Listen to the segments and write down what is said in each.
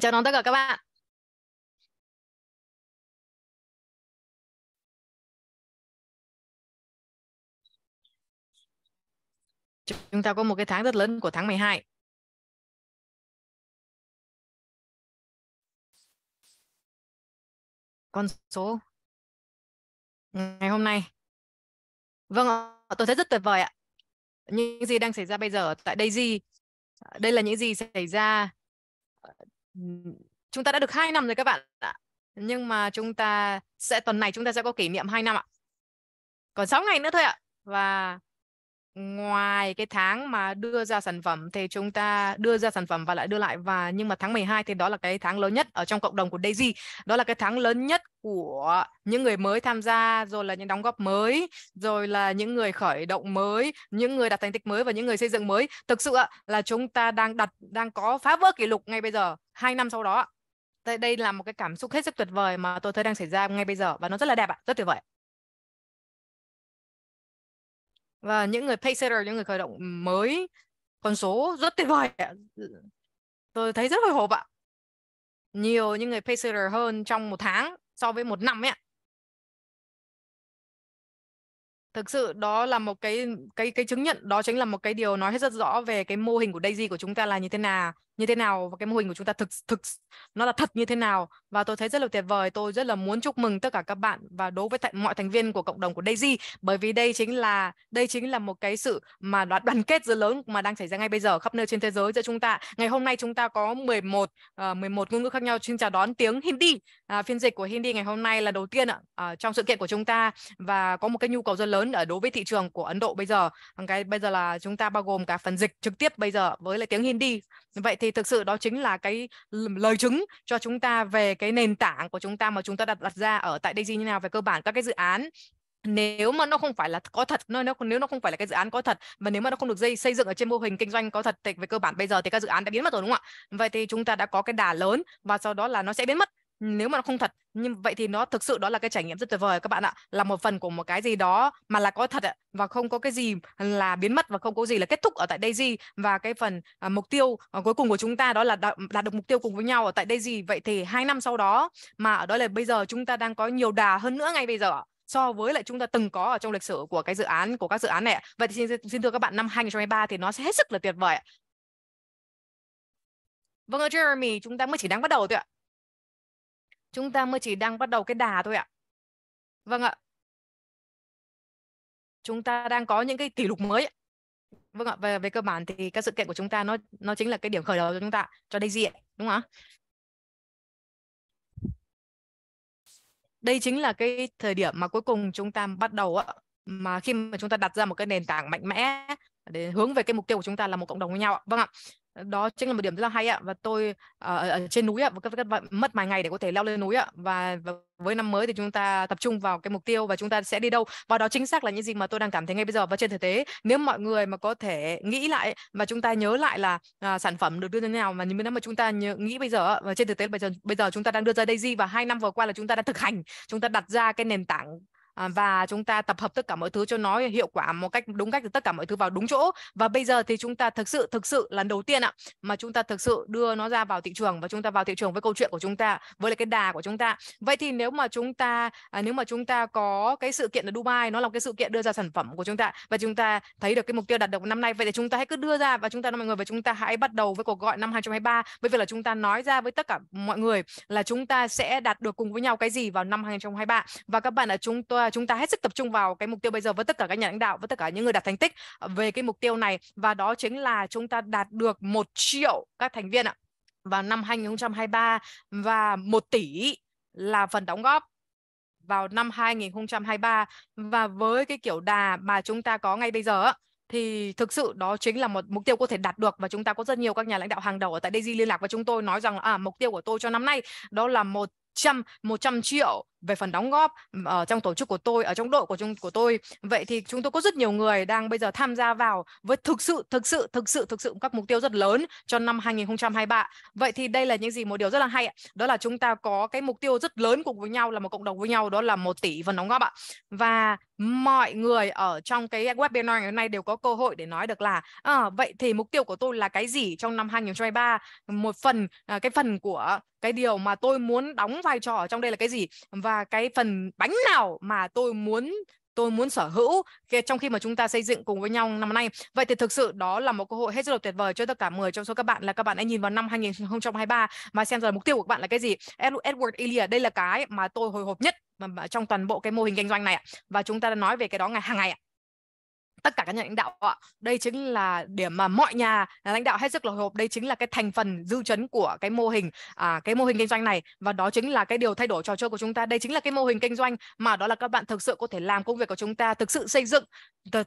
chào đón tất cả các bạn chúng ta có một cái tháng rất lớn của tháng 12 con số ngày hôm nay vâng tôi thấy rất tuyệt vời ạ những gì đang xảy ra bây giờ tại đây gì đây là những gì xảy ra chúng ta đã được 2 năm rồi các bạn ạ. Nhưng mà chúng ta sẽ tuần này chúng ta sẽ có kỷ niệm 2 năm ạ. Còn 6 ngày nữa thôi ạ. Và ngoài cái tháng mà đưa ra sản phẩm thì chúng ta đưa ra sản phẩm và lại đưa lại và nhưng mà tháng 12 thì đó là cái tháng lớn nhất ở trong cộng đồng của Daisy đó là cái tháng lớn nhất của những người mới tham gia rồi là những đóng góp mới rồi là những người khởi động mới những người đạt thành tích mới và những người xây dựng mới thực sự là chúng ta đang đặt đang có phá vỡ kỷ lục ngay bây giờ hai năm sau đó đây là một cái cảm xúc hết sức tuyệt vời mà tôi thấy đang xảy ra ngay bây giờ và nó rất là đẹp ạ rất tuyệt vời và những người pay setter những người khởi động mới con số rất tuyệt vời tôi thấy rất hồi hộp ạ nhiều những người pay setter hơn trong một tháng so với một năm ấy ạ thực sự đó là một cái cái cái chứng nhận đó chính là một cái điều nói hết rất rõ về cái mô hình của Daisy của chúng ta là như thế nào như thế nào và cái mô hình của chúng ta thực thực nó là thật như thế nào và tôi thấy rất là tuyệt vời tôi rất là muốn chúc mừng tất cả các bạn và đối với th- mọi thành viên của cộng đồng của Daisy bởi vì đây chính là đây chính là một cái sự mà đoàn, đoàn kết rất lớn mà đang xảy ra ngay bây giờ khắp nơi trên thế giới giữa chúng ta ngày hôm nay chúng ta có 11 uh, 11 ngôn ngữ khác nhau xin chào đón tiếng Hindi uh, phiên dịch của Hindi ngày hôm nay là đầu tiên uh, trong sự kiện của chúng ta và có một cái nhu cầu rất lớn ở đối với thị trường của Ấn Độ bây giờ cái bây giờ là chúng ta bao gồm cả phần dịch trực tiếp bây giờ với lại tiếng Hindi vậy thì thì thực sự đó chính là cái lời chứng cho chúng ta về cái nền tảng của chúng ta mà chúng ta đặt đặt ra ở tại Daisy như nào về cơ bản các cái dự án nếu mà nó không phải là có thật nó nếu nếu nó không phải là cái dự án có thật và nếu mà nó không được dây xây dựng ở trên mô hình kinh doanh có thật thì về cơ bản bây giờ thì các dự án đã biến mất rồi đúng không ạ vậy thì chúng ta đã có cái đà lớn và sau đó là nó sẽ biến mất nếu mà nó không thật nhưng vậy thì nó thực sự đó là cái trải nghiệm rất tuyệt vời các bạn ạ là một phần của một cái gì đó mà là có thật ạ và không có cái gì là biến mất và không có gì là kết thúc ở tại Daisy và cái phần à, mục tiêu à, cuối cùng của chúng ta đó là đạt, đạt được mục tiêu cùng với nhau ở tại Daisy vậy thì hai năm sau đó mà ở đó là bây giờ chúng ta đang có nhiều đà hơn nữa ngay bây giờ so với lại chúng ta từng có ở trong lịch sử của cái dự án của các dự án này vậy thì xin, xin thưa các bạn năm 2023 thì nó sẽ hết sức là tuyệt vời Vâng ạ Jeremy, chúng ta mới chỉ đang bắt đầu thôi ạ. Chúng ta mới chỉ đang bắt đầu cái đà thôi ạ. Vâng ạ. Chúng ta đang có những cái kỷ lục mới. Vâng ạ, về về cơ bản thì các sự kiện của chúng ta nó nó chính là cái điểm khởi đầu cho chúng ta cho Daisy ạ, đúng không ạ? Đây chính là cái thời điểm mà cuối cùng chúng ta bắt đầu ạ mà khi mà chúng ta đặt ra một cái nền tảng mạnh mẽ để hướng về cái mục tiêu của chúng ta là một cộng đồng với nhau ạ. Vâng ạ đó chính là một điểm rất là hay ạ và tôi ờ, ở, ở trên núi ạ và các, các bạn mất vài ngày để có thể leo lên núi ạ và, và với năm mới thì chúng ta tập trung vào cái mục tiêu và chúng ta sẽ đi đâu và đó chính xác là những gì mà tôi đang cảm thấy ngay bây giờ và trên thực tế nếu mọi người mà có thể nghĩ lại và chúng ta nhớ lại là à, sản phẩm được đưa ra nào mà những năm mà chúng ta nhớ, nghĩ bây giờ và trên thực tế bây giờ bây giờ chúng ta đang đưa ra đây gì và hai năm vừa qua là chúng ta đã thực hành chúng ta đặt ra cái nền tảng và chúng ta tập hợp tất cả mọi thứ cho nó hiệu quả một cách đúng cách thì tất cả mọi thứ vào đúng chỗ và bây giờ thì chúng ta thực sự thực sự lần đầu tiên ạ mà chúng ta thực sự đưa nó ra vào thị trường và chúng ta vào thị trường với câu chuyện của chúng ta với lại cái đà của chúng ta vậy thì nếu mà chúng ta à, nếu mà chúng ta có cái sự kiện ở Dubai nó là cái sự kiện đưa ra sản phẩm của chúng ta và chúng ta thấy được cái mục tiêu đạt được năm nay vậy thì chúng ta hãy cứ đưa ra và chúng ta mọi người và chúng ta hãy bắt đầu với cuộc gọi năm 2023 với việc là chúng ta nói ra với tất cả mọi người là chúng ta sẽ đạt được cùng với nhau cái gì vào năm 2023 và các bạn ạ chúng ta chúng ta hết sức tập trung vào cái mục tiêu bây giờ với tất cả các nhà lãnh đạo với tất cả những người đạt thành tích ờ, về cái mục tiêu này và đó chính là chúng ta đạt được một triệu các thành viên ạ vào năm 2023 và 1 tỷ là phần đóng góp vào năm 2023 và với cái kiểu đà mà chúng ta có ngay bây giờ thì thực sự đó chính là một mục tiêu có thể đạt được và chúng ta có rất nhiều các nhà lãnh đạo hàng đầu ở tại Daisy liên lạc với chúng tôi nói rằng à mục tiêu của tôi cho năm nay đó là một 100 100 triệu về phần đóng góp ở trong tổ chức của tôi ở trong đội của chúng của tôi vậy thì chúng tôi có rất nhiều người đang bây giờ tham gia vào với thực sự thực sự thực sự thực sự các mục tiêu rất lớn cho năm 2023 vậy thì đây là những gì một điều rất là hay ạ đó là chúng ta có cái mục tiêu rất lớn cùng với nhau là một cộng đồng với nhau đó là một tỷ phần đóng góp ạ và mọi người ở trong cái webinar ngày hôm nay đều có cơ hội để nói được là à, vậy thì mục tiêu của tôi là cái gì trong năm 2023 một phần à, cái phần của cái điều mà tôi muốn đóng vai trò ở trong đây là cái gì và cái phần bánh nào mà tôi muốn tôi muốn sở hữu trong khi mà chúng ta xây dựng cùng với nhau năm nay. Vậy thì thực sự đó là một cơ hội hết sức là tuyệt vời cho tất cả 10 trong số các bạn là các bạn hãy nhìn vào năm 2023 mà xem rằng mục tiêu của các bạn là cái gì. Edward Elia đây là cái mà tôi hồi hộp nhất trong toàn bộ cái mô hình kinh doanh này và chúng ta đã nói về cái đó ngày hàng ngày ạ tất cả các nhà lãnh đạo ạ đây chính là điểm mà mọi nhà lãnh đạo hết sức hồi hộp đây chính là cái thành phần dư chấn của cái mô hình à, cái mô hình kinh doanh này và đó chính là cái điều thay đổi trò chơi của chúng ta đây chính là cái mô hình kinh doanh mà đó là các bạn thực sự có thể làm công việc của chúng ta thực sự xây dựng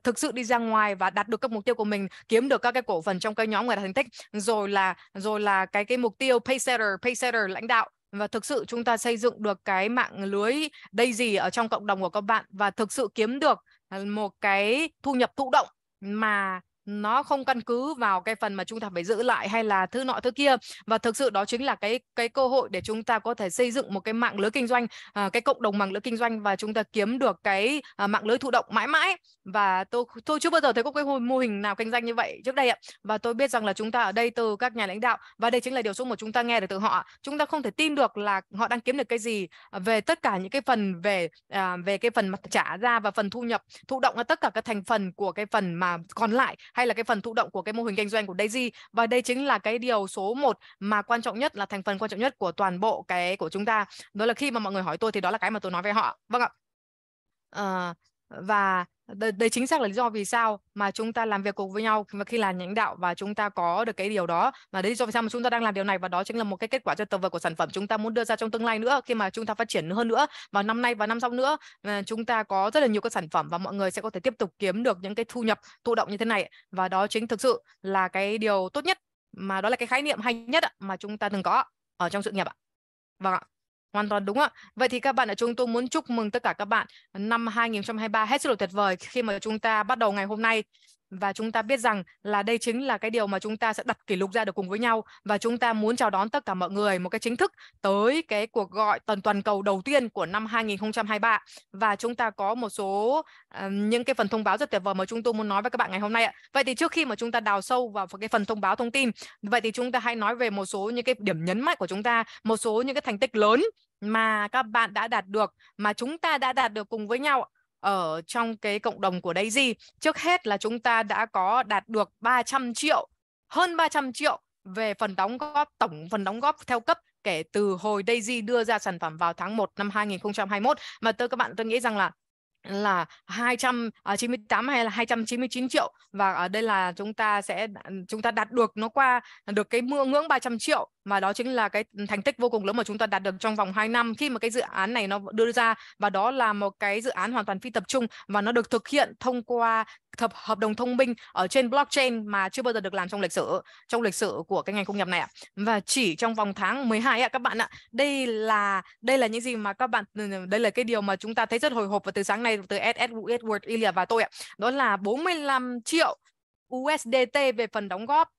thực sự đi ra ngoài và đạt được các mục tiêu của mình kiếm được các cái cổ phần trong cái nhóm người đạt thành tích rồi là rồi là cái cái mục tiêu pay setter pay setter lãnh đạo và thực sự chúng ta xây dựng được cái mạng lưới đây gì ở trong cộng đồng của các bạn và thực sự kiếm được một cái thu nhập thụ động mà nó không căn cứ vào cái phần mà chúng ta phải giữ lại hay là thứ nọ thứ kia và thực sự đó chính là cái cái cơ hội để chúng ta có thể xây dựng một cái mạng lưới kinh doanh à, cái cộng đồng mạng lưới kinh doanh và chúng ta kiếm được cái à, mạng lưới thụ động mãi mãi và tôi tôi chưa bao giờ thấy có cái mô hình nào kinh doanh như vậy trước đây ạ và tôi biết rằng là chúng ta ở đây từ các nhà lãnh đạo và đây chính là điều số một chúng ta nghe được từ họ chúng ta không thể tin được là họ đang kiếm được cái gì à, về tất cả những cái phần về à, về cái phần mặt trả ra và phần thu nhập thụ động là tất cả các thành phần của cái phần mà còn lại hay hay là cái phần thụ động của cái mô hình kinh doanh của Daisy và đây chính là cái điều số 1 mà quan trọng nhất là thành phần quan trọng nhất của toàn bộ cái của chúng ta đó là khi mà mọi người hỏi tôi thì đó là cái mà tôi nói với họ vâng ạ à, và đấy, đấy chính xác là lý do vì sao mà chúng ta làm việc cùng với nhau và khi là lãnh đạo và chúng ta có được cái điều đó và đấy do vì sao mà chúng ta đang làm điều này và đó chính là một cái kết quả cho tuyệt vời của sản phẩm chúng ta muốn đưa ra trong tương lai nữa khi mà chúng ta phát triển hơn nữa vào năm nay và năm sau nữa chúng ta có rất là nhiều các sản phẩm và mọi người sẽ có thể tiếp tục kiếm được những cái thu nhập tự động như thế này và đó chính thực sự là cái điều tốt nhất mà đó là cái khái niệm hay nhất mà chúng ta từng có ở trong sự nghiệp ạ vâng ạ Hoàn toàn đúng ạ. Vậy thì các bạn ở chúng tôi muốn chúc mừng tất cả các bạn năm 2023 hết sức là tuyệt vời khi mà chúng ta bắt đầu ngày hôm nay và chúng ta biết rằng là đây chính là cái điều mà chúng ta sẽ đặt kỷ lục ra được cùng với nhau và chúng ta muốn chào đón tất cả mọi người một cái chính thức tới cái cuộc gọi tuần toàn cầu đầu tiên của năm 2023 và chúng ta có một số uh, những cái phần thông báo rất tuyệt vời mà chúng tôi muốn nói với các bạn ngày hôm nay ạ. Vậy thì trước khi mà chúng ta đào sâu vào cái phần thông báo thông tin, vậy thì chúng ta hãy nói về một số những cái điểm nhấn mạnh của chúng ta, một số những cái thành tích lớn mà các bạn đã đạt được mà chúng ta đã đạt được cùng với nhau ở trong cái cộng đồng của Daisy. Trước hết là chúng ta đã có đạt được 300 triệu, hơn 300 triệu về phần đóng góp tổng phần đóng góp theo cấp kể từ hồi Daisy đưa ra sản phẩm vào tháng 1 năm 2021 mà tôi các bạn tôi nghĩ rằng là là 298 à, hay là 299 triệu và ở đây là chúng ta sẽ chúng ta đạt được nó qua à, được cái ngưỡng 300 triệu mà đó chính là cái thành tích vô cùng lớn mà chúng ta đạt được trong vòng 2 năm khi mà cái dự án này nó đưa ra và đó là một cái dự án hoàn toàn phi tập trung và nó được thực hiện thông qua thập hợp đồng thông minh ở trên blockchain mà chưa bao giờ được làm trong lịch sử trong lịch sử của cái ngành công nghiệp này ạ. Và chỉ trong vòng tháng 12 ạ các bạn ạ. Đây là đây là những gì mà các bạn ừ, ừ, đây là cái điều mà chúng ta thấy rất hồi hộp và từ sáng nay này từ Edward Ilya và tôi ạ đó là 45 triệu USDT về phần đóng góp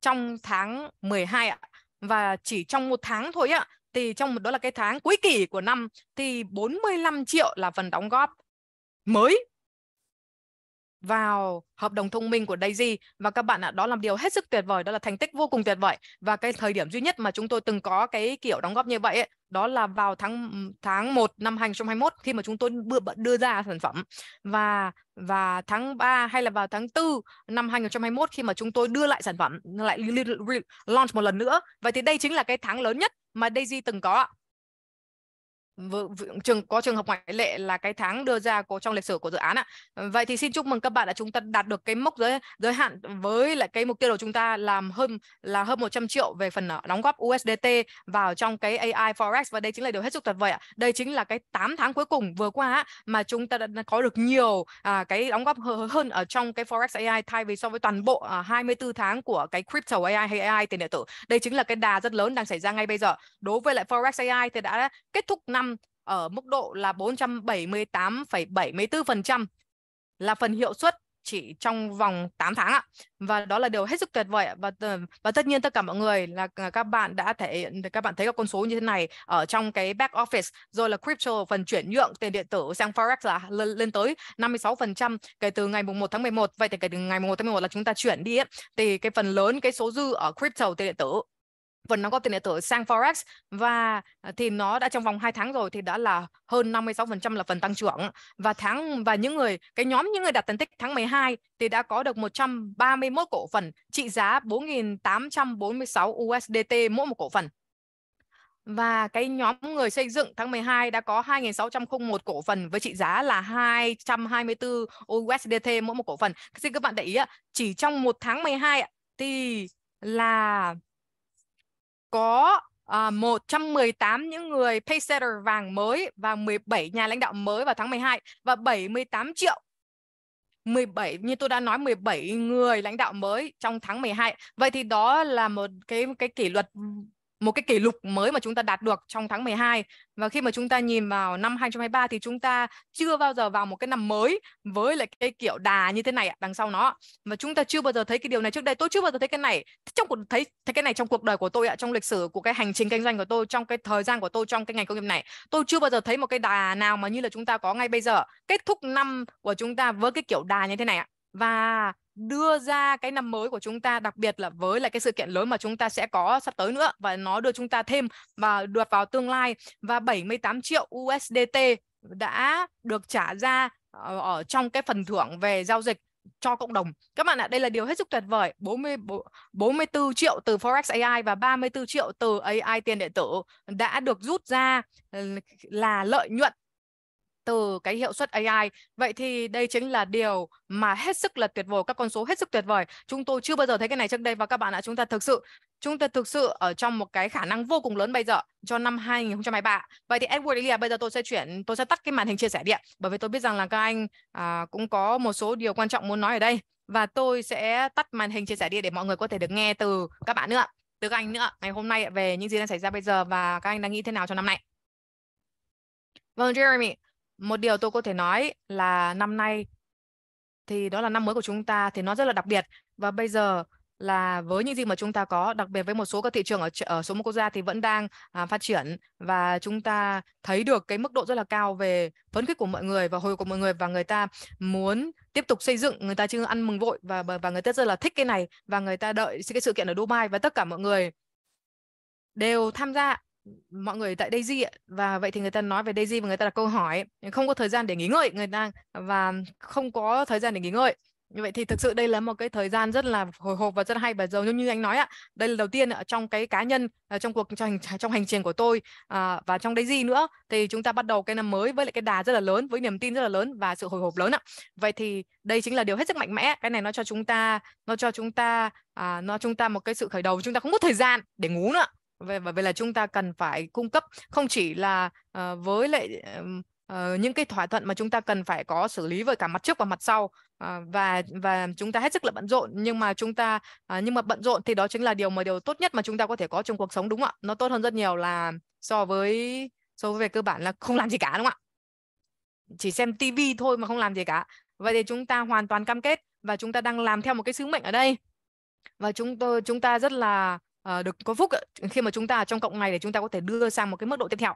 trong tháng 12 ạ và chỉ trong một tháng thôi ạ thì trong đó là cái tháng cuối kỳ của năm thì 45 triệu là phần đóng góp mới vào hợp đồng thông minh của Daisy và các bạn ạ, đó là điều hết sức tuyệt vời, đó là thành tích vô cùng tuyệt vời và cái thời điểm duy nhất mà chúng tôi từng có cái kiểu đóng góp như vậy ấy, đó là vào tháng tháng 1 năm 2021 khi mà chúng tôi đưa ra sản phẩm và và tháng 3 hay là vào tháng 4 năm 2021 khi mà chúng tôi đưa lại sản phẩm lại launch một lần nữa. Vậy thì đây chính là cái tháng lớn nhất mà Daisy từng có trường có trường hợp ngoại lệ là cái tháng đưa ra có trong lịch sử của dự án ạ. Vậy thì xin chúc mừng các bạn đã chúng ta đạt được cái mốc giới giới hạn với lại cái mục tiêu của chúng ta làm hơn là hơn 100 triệu về phần ờ, đóng góp USDT vào trong cái AI forex và đây chính là điều hết sức tuyệt vời ạ. Đây chính là cái 8 tháng cuối cùng vừa qua mà chúng ta đã có được nhiều à, cái đóng góp hơn ở trong cái forex AI thay vì so với toàn bộ à, 24 tháng của cái crypto AI hay AI tiền điện tử. Đây chính là cái đà rất lớn đang xảy ra ngay bây giờ. Đối với lại forex AI thì đã kết thúc năm ở mức độ là 478,74% là phần hiệu suất chỉ trong vòng 8 tháng ạ. Và đó là điều hết sức tuyệt vời ạ. và và tất nhiên tất cả mọi người là à, các bạn đã thể hiện các bạn thấy các con số như thế này ở trong cái back office rồi là crypto phần chuyển nhượng tiền điện tử sang forex là lên tới 56% kể từ ngày 1 tháng 11. Vậy thì kể từ ngày 1 tháng 11 là chúng ta chuyển đi ấy, thì cái phần lớn cái số dư ở crypto tiền điện tử vốn đóng góp tiền điện tử sang forex và à, thì nó đã trong vòng 2 tháng rồi thì đã là hơn 56% là phần tăng trưởng và tháng và những người cái nhóm những người đặt thành tích tháng 12 thì đã có được 131 cổ phần trị giá 4.846 USDT mỗi một cổ phần và cái nhóm người xây dựng tháng 12 đã có 2.601 cổ phần với trị giá là 224 USDT mỗi một cổ phần. Xin các bạn để ý, chỉ trong một tháng 12 thì là có uh, ờ, 118 những người paysetter vàng mới và 17 nhà lãnh đạo mới vào tháng 12 và 78 triệu 17 như tôi đã nói 17 người lãnh đạo mới trong tháng 12. Vậy thì đó là một cái cái kỷ luật một cái kỷ lục mới mà chúng ta đạt được trong tháng 12 và khi mà chúng ta nhìn vào năm 2023 thì chúng ta chưa bao giờ vào một cái năm mới với lại cái kiểu đà như thế này đằng sau nó và chúng ta chưa bao giờ thấy cái điều này trước đây tôi chưa bao giờ thấy cái này trong cuộc thấy thấy cái này trong cuộc đời của tôi ạ trong lịch sử của cái hành trình kinh doanh của tôi trong cái thời gian của tôi trong cái ngành công nghiệp này tôi chưa bao giờ thấy một cái đà nào mà như là chúng ta có ngay bây giờ kết thúc năm của chúng ta với cái kiểu đà như thế này ạ và đưa ra cái năm mới của chúng ta đặc biệt là với lại cái sự kiện lớn mà chúng ta sẽ có sắp tới nữa và nó đưa chúng ta thêm và được vào tương lai và 78 triệu USDT đã được trả ra ờ, ở trong cái phần thưởng về giao dịch cho cộng đồng. Các bạn ạ, đây là điều hết sức tuyệt vời. 40 44 triệu từ Forex AI và 34 triệu từ AI tiền điện tử đã được rút ra ừ, là lợi nhuận từ cái hiệu suất AI. Vậy thì đây chính là điều mà hết sức là tuyệt vời, các con số hết sức tuyệt vời. Chúng tôi chưa bao giờ thấy cái này trước đây và các bạn ạ, chúng ta thực sự chúng ta thực sự ở trong một cái khả năng vô cùng lớn bây giờ cho năm 2023. Vậy thì Edward Ilya bây giờ tôi sẽ chuyển tôi sẽ tắt cái màn hình chia sẻ điện bởi vì tôi biết rằng là các anh à, cũng có một số điều quan trọng muốn nói ở đây và tôi sẽ tắt màn hình chia sẻ điện để mọi người có thể được nghe từ các bạn nữa, từ các anh nữa ngày hôm nay về những gì đang xảy ra bây giờ và các anh đang nghĩ thế nào cho năm nay. Vâng Jeremy, một điều tôi có thể nói là năm nay thì đó là năm mới của chúng ta thì nó rất là đặc biệt và bây giờ là với những gì mà chúng ta có đặc biệt với một số các thị trường ở ở số một quốc gia thì vẫn đang à, phát triển và chúng ta thấy được cái mức độ rất là cao về phấn khích của mọi người và hồi của mọi người và người ta muốn tiếp tục xây dựng người ta chưa ăn mừng vội và và người ta rất là thích cái này và người ta đợi cái sự kiện ở Dubai và tất cả mọi người đều tham gia mọi người tại Daisy ấy, và vậy thì người ta nói về Daisy và người ta đặt câu hỏi không có thời gian để nghỉ ngơi người ta và không có thời gian để nghỉ ngơi như vậy thì thực sự đây là một cái thời gian rất là hồi hộp và rất hay và giống như anh nói ạ đây là đầu tiên ở trong cái cá nhân à, trong cuộc trong hành, trong hành trình của tôi à, và trong Daisy nữa thì chúng ta bắt đầu cái năm mới với lại cái đà rất là lớn với niềm tin rất là lớn và sự hồi hộp lớn ạ vậy thì đây chính là điều hết sức mạnh mẽ cái này nó cho chúng ta nó cho chúng ta à, nó chúng ta một cái sự khởi đầu chúng ta không có thời gian để ngủ nữa về và vậy là chúng ta cần phải cung cấp không chỉ là uh, với lại uh, những cái thỏa thuận mà chúng ta cần phải có xử lý với cả mặt trước và mặt sau uh, và và chúng ta hết sức là bận rộn nhưng mà chúng ta uh, nhưng mà bận rộn thì đó chính là điều mà điều tốt nhất mà chúng ta có thể có trong cuộc sống đúng không ạ nó tốt hơn rất nhiều là so với so với về cơ bản là không làm gì cả đúng không ạ chỉ xem tivi thôi mà không làm gì cả vậy thì chúng ta hoàn toàn cam kết và chúng ta đang làm theo một cái sứ mệnh ở đây và chúng tôi chúng ta rất là Ờ, được có phúc khi mà chúng ta trong cộng ngày để chúng ta có thể đưa sang một cái mức độ tiếp theo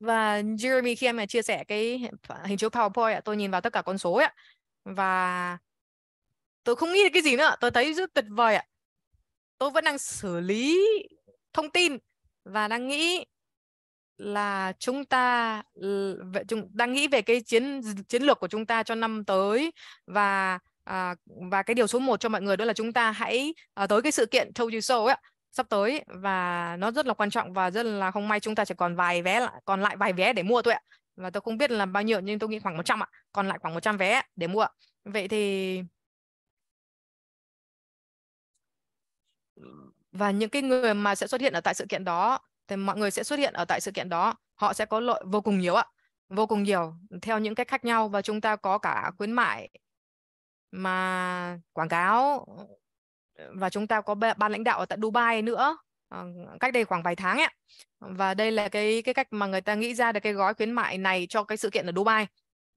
và Jeremy khi em chia sẻ cái hình chiếu PowerPoint tôi nhìn vào tất cả con số ạ và tôi không nghĩ được cái gì nữa tôi thấy rất tuyệt vời ạ tôi vẫn đang xử lý thông tin và đang nghĩ là chúng ta đang nghĩ về cái chiến chiến lược của chúng ta cho năm tới và à, và cái điều số 1 cho mọi người đó là chúng ta hãy à, tới cái sự kiện Told You So ấy sắp tới và nó rất là quan trọng và rất là không may chúng ta chỉ còn vài vé còn lại vài vé để mua thôi ạ và tôi không biết là bao nhiêu nhưng tôi nghĩ khoảng 100 ạ còn lại khoảng 100 vé để mua vậy thì và những cái người mà sẽ xuất hiện ở tại sự kiện đó thì mọi người sẽ xuất hiện ở tại sự kiện đó họ sẽ có lợi vô cùng nhiều ạ vô cùng nhiều theo những cách khác nhau và chúng ta có cả khuyến mại mà quảng cáo và chúng ta có ban lãnh đạo ở tại Dubai nữa ờ, cách đây khoảng vài tháng ấy. Và đây là cái cái cách mà người ta nghĩ ra được cái gói khuyến mại này cho cái sự kiện ở Dubai.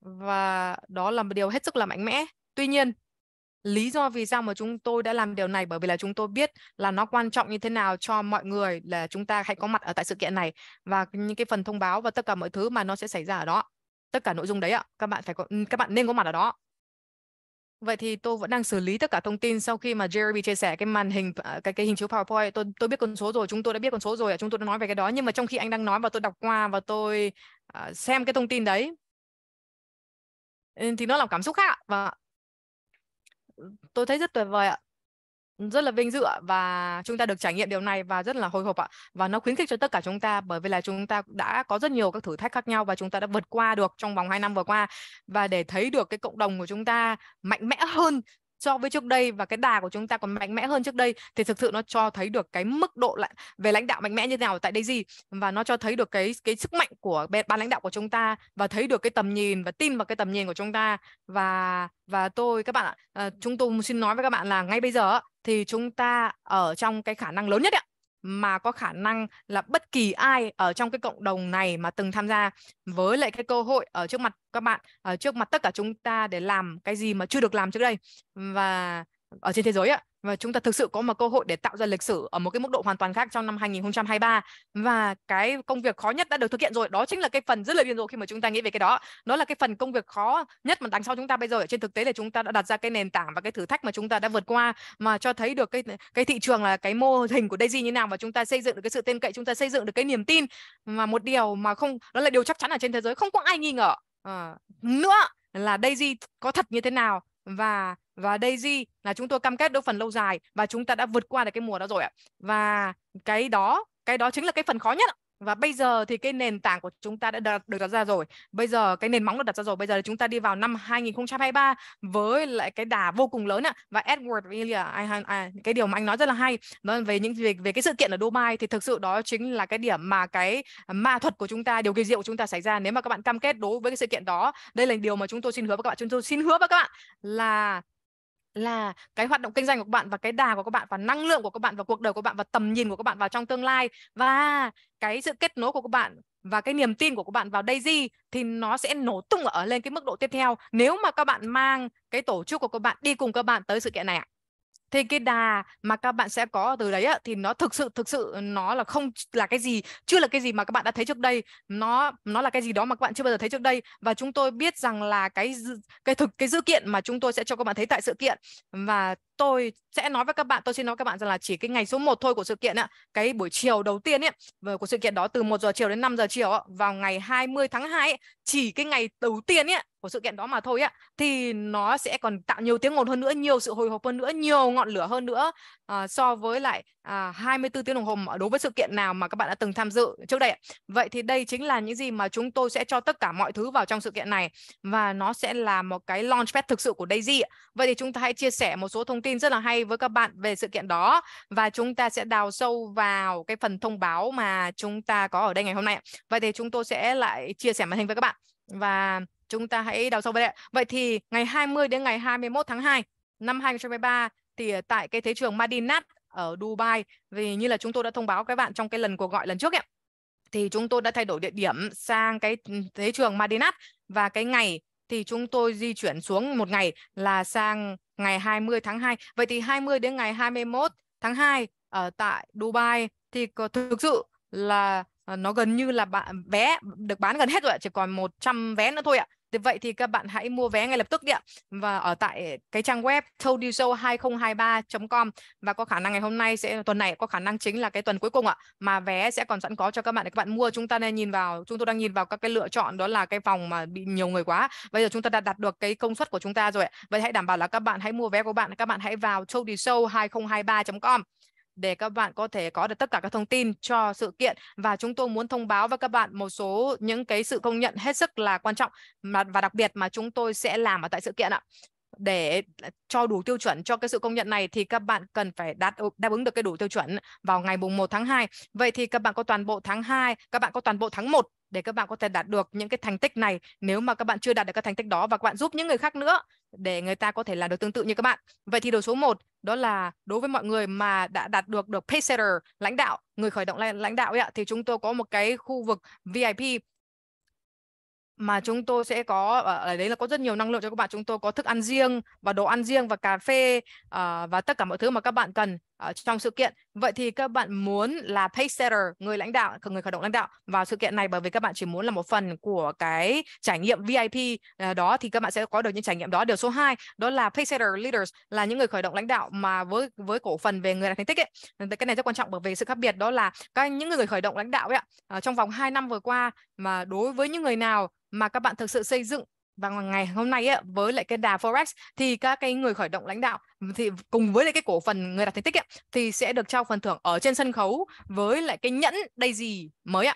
Và đó là một điều hết sức là mạnh mẽ. Tuy nhiên, lý do vì sao mà chúng tôi đã làm điều này bởi vì là chúng tôi biết là nó quan trọng như thế nào cho mọi người là chúng ta hãy có mặt ở tại sự kiện này và những cái phần thông báo và tất cả mọi thứ mà nó sẽ xảy ra ở đó. Tất cả nội dung đấy ạ, các bạn phải có các bạn nên có mặt ở đó Vậy thì tôi vẫn đang xử lý tất cả thông tin sau khi mà Jeremy chia sẻ cái màn hình à, cái cái hình chiếu PowerPoint tôi tôi biết con số rồi chúng tôi đã biết con số rồi chúng tôi đã nói về cái đó nhưng mà trong khi anh đang nói và tôi đọc qua và tôi uh, xem cái thông tin đấy ừ, thì nó làm cảm xúc khác và vâng ừ, tôi thấy rất tuyệt vời ạ rất là vinh dự và chúng ta được trải nghiệm điều này và rất là hồi hộp ạ và nó khuyến khích cho tất cả chúng ta bởi vì là chúng ta đã có rất nhiều các thử thách khác nhau và chúng ta đã vượt qua được trong vòng 2 năm vừa qua và để thấy được cái cộng đồng của chúng ta mạnh mẽ hơn so với trước đây và cái đà của chúng ta còn mạnh mẽ hơn trước đây thì thực sự nó cho thấy được cái mức độ lại về lãnh đạo mạnh mẽ như thế nào tại đây gì và nó cho thấy được cái cái sức mạnh của ban lãnh đạo của chúng ta và thấy được cái tầm nhìn và tin vào cái tầm nhìn của chúng ta và và tôi các bạn ạ chúng ờ, tôi xin nói với các bạn là ngay bây giờ thì chúng ta ở trong cái khả năng lớn nhất ạ mà có khả năng là bất kỳ ai ở trong cái cộng đồng này mà từng tham gia với lại cái cơ hội ở trước mặt các bạn ở ờ, trước mặt tất cả chúng ta để làm cái gì mà chưa được làm trước đây và ở trên thế giới ạ và chúng ta thực sự có một cơ hội để tạo ra lịch sử ở một cái mức độ hoàn toàn khác trong năm 2023 và cái công việc khó nhất đã được thực hiện rồi đó chính là cái phần rất là điên rồ khi mà chúng ta nghĩ về cái đó đó là cái phần công việc khó nhất mà đằng sau chúng ta bây giờ ở trên thực tế là chúng ta đã đặt ra cái nền tảng và cái thử thách mà chúng ta đã vượt qua mà cho thấy được cái cái thị trường là cái mô hình của Daisy như nào và chúng ta xây dựng được cái sự tin cậy chúng ta xây dựng được cái niềm tin mà một điều mà không đó là điều chắc chắn ở trên thế giới không có ai nghi ngờ à, nữa là Daisy có thật như thế nào và và Daisy là chúng tôi cam kết đỗ phần lâu dài và chúng ta đã vượt qua được cái mùa đó rồi ạ. Và cái đó, cái đó chính là cái phần khó nhất và bây giờ thì cái nền tảng của chúng ta đã đặt, được đặt ra rồi. Bây giờ cái nền móng được đặt ra rồi. Bây giờ chúng ta đi vào năm 2023 với lại cái đà vô cùng lớn ạ. Và Edward Villa, à, à, à, cái điều mà anh nói rất là hay, nói về những việc về, về cái sự kiện ở Dubai thì thực sự đó chính là cái điểm mà cái ma thuật của chúng ta, điều kỳ diệu của chúng ta xảy ra. Nếu mà các bạn cam kết đối với cái sự kiện đó, đây là điều mà chúng tôi xin hứa với các bạn. Chúng tôi xin hứa với các bạn là là cái hoạt động kinh doanh của các bạn và cái đà của các bạn và năng lượng của các bạn và cuộc đời của các bạn và tầm nhìn của các bạn vào trong tương lai và cái sự kết nối của các bạn và cái niềm tin của các bạn vào Daisy thì nó sẽ nổ tung ở lên cái mức độ tiếp theo nếu mà các bạn mang cái tổ chức của các bạn đi cùng các bạn tới sự kiện này ạ. Thì cái đà mà các bạn sẽ có từ đấy á, thì nó thực sự thực sự nó là không là cái gì chưa là cái gì mà các bạn đã thấy trước đây nó nó là cái gì đó mà các bạn chưa bao giờ thấy trước đây và chúng tôi biết rằng là cái cái thực cái dữ kiện mà chúng tôi sẽ cho các bạn thấy tại sự kiện và tôi sẽ nói với các bạn tôi xin nói với các bạn rằng là chỉ cái ngày số 1 thôi của sự kiện ạ cái buổi chiều đầu tiên ấy của sự kiện đó từ 1 giờ chiều đến 5 giờ chiều vào ngày 20 tháng 2 ấy, chỉ cái ngày đầu tiên ấy của sự kiện đó mà thôi á thì nó sẽ còn tạo nhiều tiếng ồn hơn nữa nhiều sự hồi hộp hơn nữa nhiều ngọn lửa hơn nữa à, so với lại à, 24 tiếng đồng hồ đối với sự kiện nào mà các bạn đã từng tham dự trước đây ạ. vậy thì đây chính là những gì mà chúng tôi sẽ cho tất cả mọi thứ vào trong sự kiện này và nó sẽ là một cái launchpad thực sự của Daisy ạ. vậy thì chúng ta hãy chia sẻ một số thông tin tin rất là hay với các bạn về sự kiện đó và chúng ta sẽ đào sâu vào cái phần thông báo mà chúng ta có ở đây ngày hôm nay. Vậy thì chúng tôi sẽ lại chia sẻ màn hình với các bạn và chúng ta hãy đào sâu vào đây. Vậy thì ngày 20 đến ngày 21 tháng 2 năm 2023 thì tại cái thế trường Madinat ở Dubai vì như là chúng tôi đã thông báo các bạn trong cái lần cuộc gọi lần trước ấy, thì chúng tôi đã thay đổi địa điểm sang cái ừ, thế trường Madinat và cái ngày thì chúng tôi di chuyển xuống một ngày là sang ngày 20 tháng 2. Vậy thì 20 đến ngày 21 tháng 2 ở tại Dubai thì thực sự là ờ, nó gần như là vé được bán gần hết rồi ạ, chỉ còn 100 vé nữa thôi ạ. Thế vậy thì các bạn hãy mua vé ngay lập tức đi ạ. Và ở tại cái trang web toldyoso2023.com và có khả năng ngày hôm nay sẽ tuần này có khả năng chính là cái tuần cuối cùng ạ mà vé sẽ còn sẵn có cho các bạn để các bạn mua. Chúng ta đang nhìn vào chúng tôi đang nhìn vào các cái lựa chọn đó là cái phòng mà bị nhiều người quá. Bây giờ chúng ta đã đạt được cái công suất của chúng ta rồi ạ. Vậy hãy đảm bảo là các bạn hãy mua vé của bạn, các bạn hãy vào toldyoso2023.com để các bạn có thể có được tất cả các thông tin cho sự kiện và chúng tôi muốn thông báo với các bạn một số những cái sự công nhận hết sức là quan trọng mà và đặc biệt mà chúng tôi sẽ làm ở tại sự kiện ạ để cho đủ tiêu chuẩn cho cái sự công nhận này thì các bạn cần phải đạt đáp ứng được cái đủ tiêu chuẩn vào ngày mùng 1 tháng 2. Vậy thì các bạn có toàn bộ tháng 2, các bạn có toàn bộ tháng 1 để các bạn có thể đạt được những cái thành tích này nếu mà các bạn chưa đạt được các thành tích đó và các bạn giúp những người khác nữa để người ta có thể làm được tương tự như các bạn. Vậy thì đầu số 1 đó là đối với mọi người mà đã đạt được được pace setter lãnh đạo, người khởi động lãnh đạo ấy ạ thì chúng tôi có một cái khu vực VIP mà chúng tôi sẽ có ờ, ở đấy là có rất nhiều năng lượng cho các bạn chúng tôi có thức ăn riêng và đồ ăn riêng và cà phê uh, và tất cả mọi thứ mà các bạn cần ở trong sự kiện. Vậy thì các bạn muốn là page setter, người lãnh đạo, người khởi động lãnh đạo vào sự kiện này bởi vì các bạn chỉ muốn là một phần của cái trải nghiệm VIP ờ, đó thì các bạn sẽ có được những trải nghiệm đó. Điều số 2 đó là page setter leaders là những người khởi động lãnh đạo mà với với cổ phần về người đạt thành tích ấy. Ờ, cái này rất quan trọng bởi vì sự khác biệt đó là các những người khởi động lãnh đạo ấy ạ, ờ, trong vòng 2 năm vừa qua mà đối với những người nào mà các bạn thực sự xây dựng và ngày hôm nay ấy, với lại cái đà forex thì các cái người khởi động lãnh đạo thì cùng với lại cái cổ phần người đạt thành tích ấy, thì sẽ được trao phần thưởng ở trên sân khấu với lại cái nhẫn đây gì mới ạ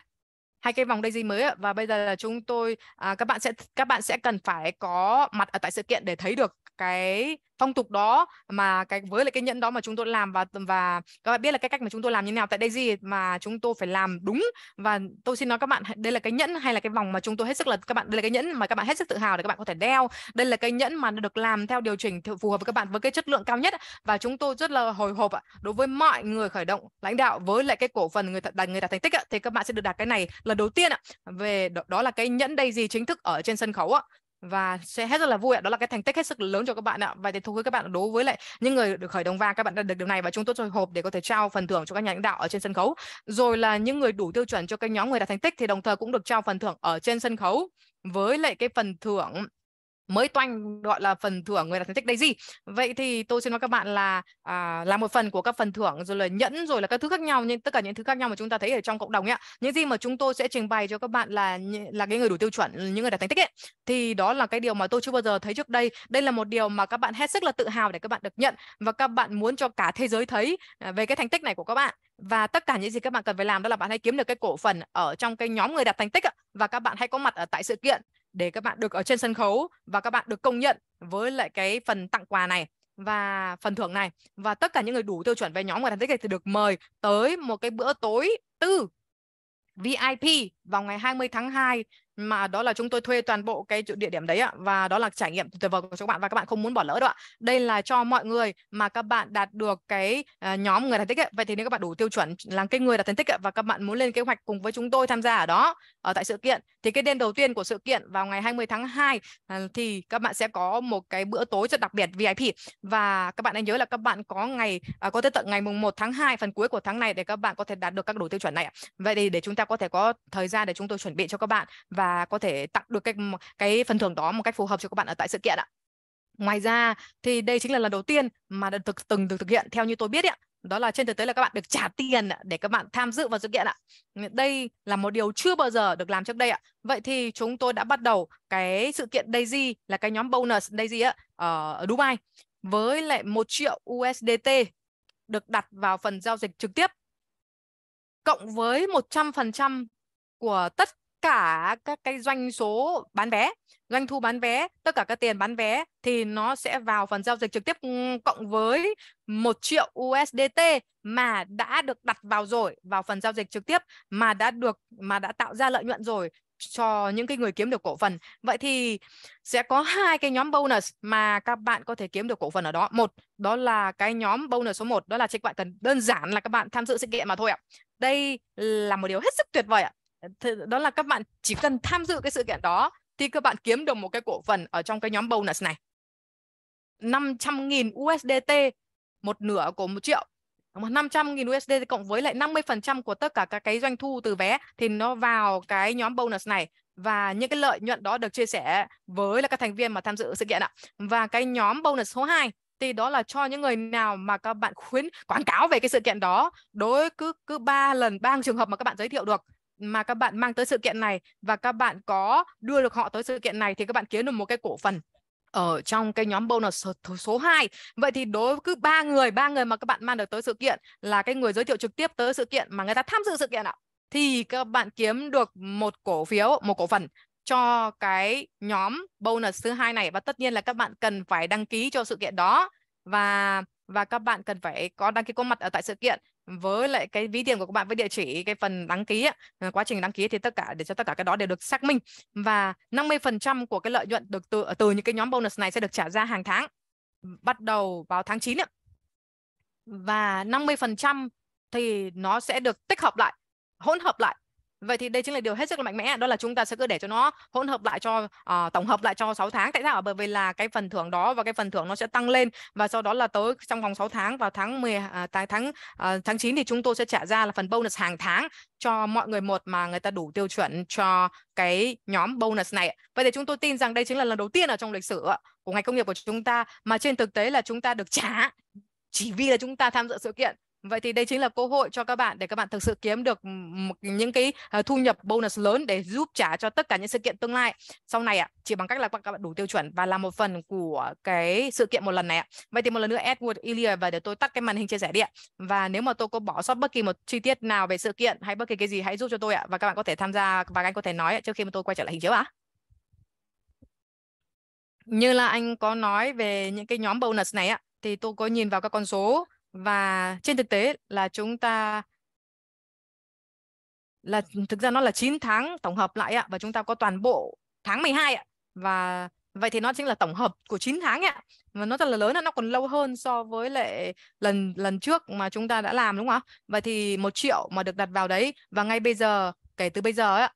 hai cái vòng đây gì mới ạ và bây giờ là chúng tôi à, các bạn sẽ các bạn sẽ cần phải có mặt ở tại sự kiện để thấy được cái phong tục đó mà cái với lại cái nhẫn đó mà chúng tôi làm và và các bạn biết là cái cách mà chúng tôi làm như nào tại đây gì mà chúng tôi phải làm đúng và tôi xin nói các bạn đây là cái nhẫn hay là cái vòng mà chúng tôi hết sức là các bạn đây là cái nhẫn mà các bạn hết sức tự hào để các bạn có thể đeo đây là cái nhẫn mà được làm theo điều chỉnh phù hợp với các bạn với cái chất lượng cao nhất và chúng tôi rất là hồi hộp ạ đối với mọi người khởi động lãnh đạo với lại cái cổ phần người đạt người đạt thành tích ạ thì các bạn sẽ được đạt cái này lần đầu tiên ạ về đó là cái nhẫn đây gì chính thức ở trên sân khấu ạ và sẽ hết rất là vui ạ. Đó là cái thành tích hết sức lớn cho các bạn ạ. Vậy thì thú với các bạn đối với lại những người được khởi động vàng các bạn đã được điều này và chúng tôi hồi hộp để có thể trao phần thưởng cho các nhà lãnh đạo ở trên sân khấu. Rồi là những người đủ tiêu chuẩn cho cái nhóm người đạt thành tích thì đồng thời cũng được trao phần thưởng ở trên sân khấu với lại cái phần thưởng mới toanh gọi là phần thưởng người đạt thành tích đây gì vậy thì tôi xin nói các bạn là à, là một phần của các phần thưởng rồi là nhẫn rồi là các thứ khác nhau nhưng tất cả những thứ khác nhau mà chúng ta thấy ở trong cộng đồng ấy những gì mà chúng tôi sẽ trình bày cho các bạn là là cái người đủ tiêu chuẩn những người đạt thành tích ấy thì đó là cái điều mà tôi chưa bao giờ thấy trước đây đây là một điều mà các bạn hết sức là tự hào để các bạn được nhận và các bạn muốn cho cả thế giới thấy à, về cái thành tích này của các bạn và tất cả những gì các bạn cần phải làm đó là bạn hãy kiếm được cái cổ phần ở trong cái nhóm người đạt thành tích và các bạn hãy có mặt ở tại sự kiện để các bạn được ở trên sân khấu và các bạn được công nhận với lại cái phần tặng quà này và phần thưởng này và tất cả những người đủ tiêu chuẩn về nhóm người thành tích cực thì được mời tới một cái bữa tối tư VIP vào ngày 20 tháng 2 mà đó là chúng tôi thuê toàn bộ cái địa điểm đấy ạ và đó là trải nghiệm tuyệt vời của các bạn và các bạn không muốn bỏ lỡ đâu ạ đây là cho mọi người mà các bạn đạt được cái uh, nhóm người đạt thành tích ấy. vậy thì nếu các bạn đủ tiêu chuẩn là cái người đạt thành tích ấy, và các bạn muốn lên kế hoạch cùng với chúng tôi tham gia ở đó ở tại sự kiện thì cái đêm đầu tiên của sự kiện vào ngày 20 tháng 2 uh, à, thì các bạn sẽ có một cái bữa tối rất đặc biệt VIP và các bạn hãy nhớ là các bạn có ngày uh, có tới tận ngày mùng 1 tháng 2 phần cuối của tháng này để các bạn có thể đạt được các đủ tiêu chuẩn này ạ. vậy thì để chúng ta có thể có thời gian để chúng tôi chuẩn bị cho các bạn và có thể tặng được cái cái phần thưởng đó một cách phù hợp cho các bạn ở tại sự kiện ạ. Ngoài ra thì đây chính là lần đầu tiên mà đã thực từng được thực hiện theo như tôi biết ạ, đó là trên thực tế là các bạn được trả tiền để các bạn tham dự vào sự kiện ạ. Đây là một điều chưa bao giờ được làm trước đây ạ. Vậy thì chúng tôi đã bắt đầu cái sự kiện Daisy là cái nhóm bonus Daisy ạ ở Dubai với lại 1 triệu USDT được đặt vào phần giao dịch trực tiếp cộng với 100% của tất cả các cái doanh số bán vé, doanh thu bán vé, tất cả các tiền bán vé thì nó sẽ vào phần giao dịch trực tiếp ừ, cộng với 1 triệu USDT mà đã được đặt vào rồi vào phần giao dịch trực tiếp mà đã được mà đã tạo ra lợi nhuận rồi cho những cái người kiếm được cổ phần. Vậy thì sẽ có hai cái nhóm bonus mà các bạn có thể kiếm được cổ phần ở đó. Một, đó là cái nhóm bonus số 1, đó là chỉ bạn cần đơn giản là các bạn tham dự sự kiện mà thôi ạ. Đây là một điều hết sức tuyệt vời ạ đó là các bạn chỉ cần tham dự cái sự kiện đó thì các bạn kiếm được một cái cổ phần ở trong cái nhóm bonus này 500.000 USDT một nửa của một triệu 500.000 USD cộng với lại 50% của tất cả các cái doanh thu từ vé thì nó vào cái nhóm bonus này và những cái lợi nhuận đó được chia sẻ với là các thành viên mà tham dự sự kiện ạ. Và cái nhóm bonus số 2 thì đó là cho những người nào mà các bạn khuyến quảng cáo về cái sự kiện đó đối cứ cứ 3 lần ba trường hợp mà các bạn giới thiệu được mà các bạn mang tới sự kiện này và các bạn có đưa được họ tới sự kiện này thì các bạn kiếm được một cái cổ phần ở trong cái nhóm bonus số 2. Vậy thì đối với cứ ba người, ba người mà các bạn mang được tới sự kiện là cái người giới thiệu trực tiếp tới sự kiện mà người ta tham dự sự kiện ạ thì các bạn kiếm được một cổ phiếu, một cổ phần cho cái nhóm bonus thứ hai này và tất nhiên là các bạn cần phải đăng ký cho sự kiện đó và và các bạn cần phải có đăng ký có mặt ở tại sự kiện với lại cái ví tiền của các bạn với địa chỉ cái phần đăng ký ấy, ờ, quá trình đăng ký thì tất cả để cho tất cả cái đó đều được xác minh và 50% của cái lợi nhuận được từ ờ, từ những cái nhóm bonus này sẽ được trả ra hàng tháng bắt đầu vào tháng 9 ấy. và 50% thì nó sẽ được tích hợp lại hỗn hợp lại Vậy thì đây chính là điều hết sức là mạnh mẽ, đó là chúng ta sẽ cứ để cho nó hỗn hợp lại cho uh, tổng hợp lại cho 6 tháng. Tại sao? Bởi vì là cái phần thưởng đó và cái phần thưởng nó sẽ tăng lên và sau đó là tới trong vòng 6 tháng vào tháng 10 uh, à, tháng tháng uh, tháng 9 thì chúng tôi sẽ trả ra là phần bonus hàng tháng cho mọi người một mà người ta đủ tiêu chuẩn cho cái nhóm bonus này. Vậy thì chúng tôi tin rằng đây chính là lần đầu tiên ở trong lịch sử của ngành công nghiệp của chúng ta mà trên thực tế là chúng ta được trả chỉ vì là chúng ta tham dự sự kiện Vậy thì đây chính là cơ hội cho các bạn để các bạn thực sự kiếm được những cái ờ, thu nhập bonus lớn để giúp trả cho tất cả những sự kiện tương lai sau này ạ. chỉ bằng cách là các bạn đủ tiêu chuẩn và là một phần của cái sự kiện một lần này ạ. Vậy thì một lần nữa Edward Ilya và để tôi tắt cái màn hình chia sẻ đi ạ. Và nếu mà tôi có bỏ sót bất kỳ một chi tiết nào về sự kiện hay bất kỳ cái gì hãy giúp cho tôi ạ và các bạn có thể tham gia và anh có thể nói trước khi mà tôi quay trở lại hình chiếu ạ. như là anh có nói về những cái nhóm bonus này ạ thì tôi có nhìn vào các con số và trên thực tế là chúng ta là thực ra nó là 9 tháng tổng hợp lại ạ và chúng ta có toàn bộ tháng 12 ạ và vậy thì nó chính là tổng hợp của 9 tháng ạ và nó rất là lớn nó còn lâu hơn so với lệ lần lần trước mà chúng ta đã làm đúng không ạ vậy thì một triệu mà được đặt vào đấy và ngay bây giờ kể từ bây giờ ạ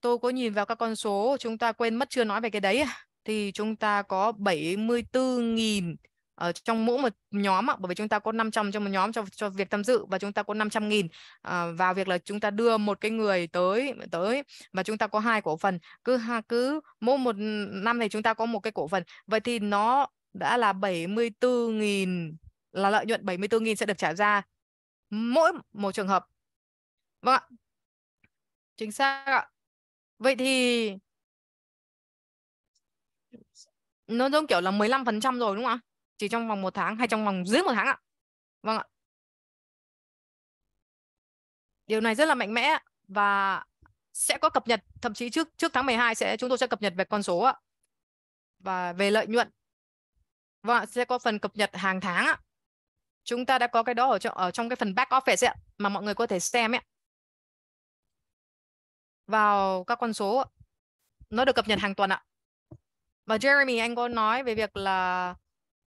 tôi có nhìn vào các con số chúng ta quên mất chưa nói về cái đấy thì chúng ta có 74.000 ở ờ, trong mỗi một nhóm ạ, bởi vì chúng ta có 500 trong một nhóm cho cho việc tham dự và chúng ta có 500 nghìn ờ, vào việc là chúng ta đưa một cái người tới tới và chúng ta có hai cổ phần cứ ha cứ mỗi một năm thì chúng ta có một cái cổ phần vậy thì nó đã là 74 nghìn là lợi nhuận 74 nghìn sẽ được trả ra mỗi một trường hợp vâng ạ chính xác ạ vậy thì nó giống kiểu là 15% rồi đúng không ạ chỉ trong vòng một tháng hay trong vòng dưới một tháng ạ vâng ạ điều này rất là mạnh mẽ và sẽ có cập nhật thậm chí trước trước tháng 12 sẽ chúng tôi sẽ cập nhật về con số ạ và về lợi nhuận và vâng sẽ có phần cập nhật hàng tháng ạ chúng ta đã có cái đó ở trong ở trong cái phần back office ấy, mà mọi người có thể xem ạ. vào các con số nó được cập nhật hàng tuần ạ và Jeremy anh có nói về việc là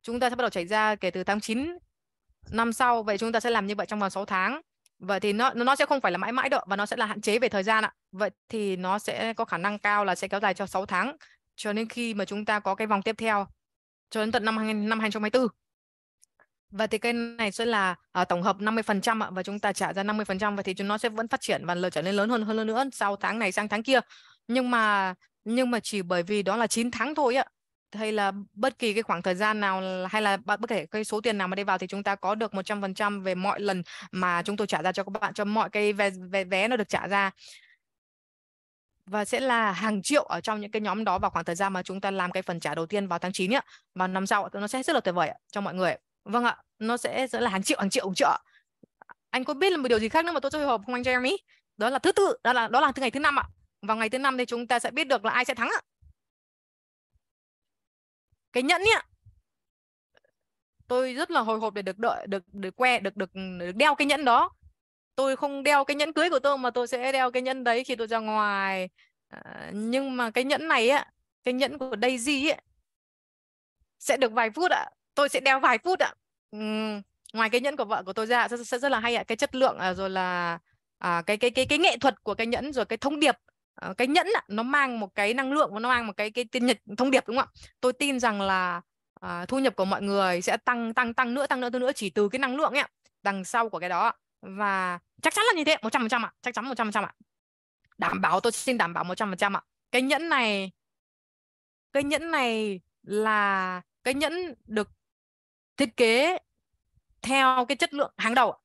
chúng ta sẽ bắt đầu chảy ra kể từ tháng 9 năm sau vậy chúng ta sẽ làm như vậy trong vòng 6 tháng vậy thì nó nó sẽ không phải là mãi mãi đâu và nó sẽ là hạn chế về thời gian ạ vậy thì nó sẽ có khả năng cao là sẽ kéo dài cho 6 tháng cho nên khi mà chúng ta có cái vòng tiếp theo cho đến tận năm năm 2024 và thì cái này sẽ là uh, tổng hợp 50% ạ và chúng ta trả ra 50% và thì chúng nó sẽ vẫn phát triển và lời trở nên lớn hơn hơn nữa sau tháng này sang tháng kia nhưng mà nhưng mà chỉ bởi vì đó là 9 tháng thôi ạ hay là bất kỳ cái khoảng thời gian nào hay là bất kể cái số tiền nào mà đi vào thì chúng ta có được 100% về mọi lần mà chúng tôi trả ra cho các bạn cho mọi cái vé, vé, vé nó được trả ra và sẽ là hàng triệu ở trong những cái nhóm đó vào khoảng thời gian mà chúng ta làm cái phần trả đầu tiên vào tháng 9 nhá và năm sau nó sẽ rất là tuyệt vời cho mọi người vâng ạ nó sẽ sẽ là hàng triệu hàng triệu hàng triệu anh có biết là một điều gì khác nữa mà tôi chơi hộp không anh Jeremy đó là thứ tư đó là đó là thứ ngày thứ năm ạ vào ngày thứ năm thì chúng ta sẽ biết được là ai sẽ thắng ạ cái nhẫn ấy tôi rất là hồi hộp để được đợi được được que được được, được đeo cái nhẫn đó tôi không đeo cái nhẫn cưới của tôi mà tôi sẽ đeo cái nhẫn đấy khi tôi ra ngoài à, nhưng mà cái nhẫn này á cái nhẫn của Daisy ấy sẽ được vài phút ạ tôi sẽ đeo vài phút ạ ừ, ngoài cái nhẫn của vợ của tôi ra sẽ, sẽ rất là hay ạ cái chất lượng à, rồi là à, cái cái cái cái nghệ thuật của cái nhẫn rồi cái thông điệp Ờ, cái nhẫn ạ, nó mang một cái năng lượng và nó mang một cái cái tiên nhật thông điệp đúng không ạ tôi tin rằng là uh, thu nhập của mọi người sẽ tăng tăng tăng nữa tăng nữa tăng nữa chỉ từ cái năng lượng ấy đằng sau của cái đó và chắc chắn là như thế một trăm trăm ạ chắc chắn một trăm trăm ạ đảm bảo tôi xin đảm bảo một trăm trăm ạ cái nhẫn này cái nhẫn này là cái nhẫn được thiết kế theo cái chất lượng hàng đầu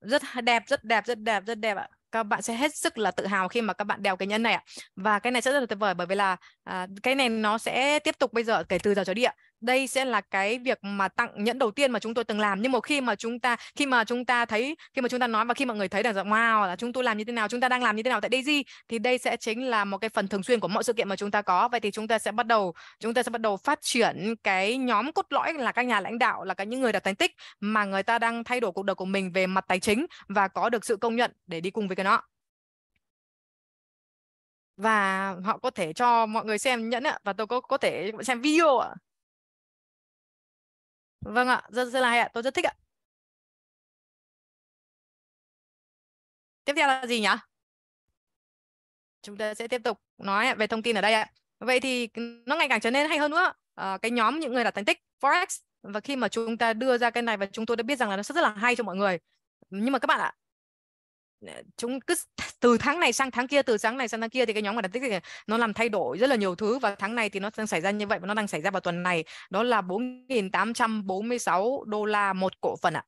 rất đẹp rất đẹp rất đẹp rất đẹp ạ các bạn sẽ hết sức là tự hào khi mà các bạn đeo cái nhẫn này ạ và cái này sẽ rất là tuyệt vời bởi vì là à, cái này nó sẽ tiếp tục bây giờ kể từ giờ trở đi ạ đây sẽ là cái việc mà tặng nhẫn đầu tiên mà chúng tôi từng làm nhưng mà khi mà chúng ta khi mà chúng ta thấy khi mà chúng ta nói và khi mọi người thấy là rằng wow là chúng tôi làm như thế nào chúng ta đang làm như thế nào tại Daisy thì đây sẽ chính là một cái phần thường xuyên của mọi sự kiện mà chúng ta có vậy thì chúng ta sẽ bắt đầu chúng ta sẽ bắt đầu phát triển cái nhóm cốt lõi là các nhà lãnh đạo là các những người đạt thành tích mà người ta đang thay đổi cuộc đời của mình về mặt tài chính và có được sự công nhận để đi cùng với cái nó và họ có thể cho mọi người xem nhẫn ạ và tôi có có thể xem video ạ Vâng ạ, rất rất là hay ạ, tôi rất thích ạ. Tiếp theo là gì nhỉ? Chúng ta sẽ tiếp tục nói về thông tin ở đây ạ. Vậy thì nó ngày càng trở nên hay hơn nữa. À, cái nhóm những người đạt thành tích Forex và khi mà chúng ta đưa ra cái này và chúng tôi đã biết rằng là nó rất rất là hay cho mọi người. Nhưng mà các bạn ạ, chúng cứ từ tháng này sang tháng kia từ tháng này sang tháng kia thì cái nhóm của đàn tích thì nó làm thay đổi rất là nhiều thứ và tháng này thì nó đang xảy ra như vậy và nó đang xảy ra vào tuần này đó là 4.846 đô la một cổ phần ạ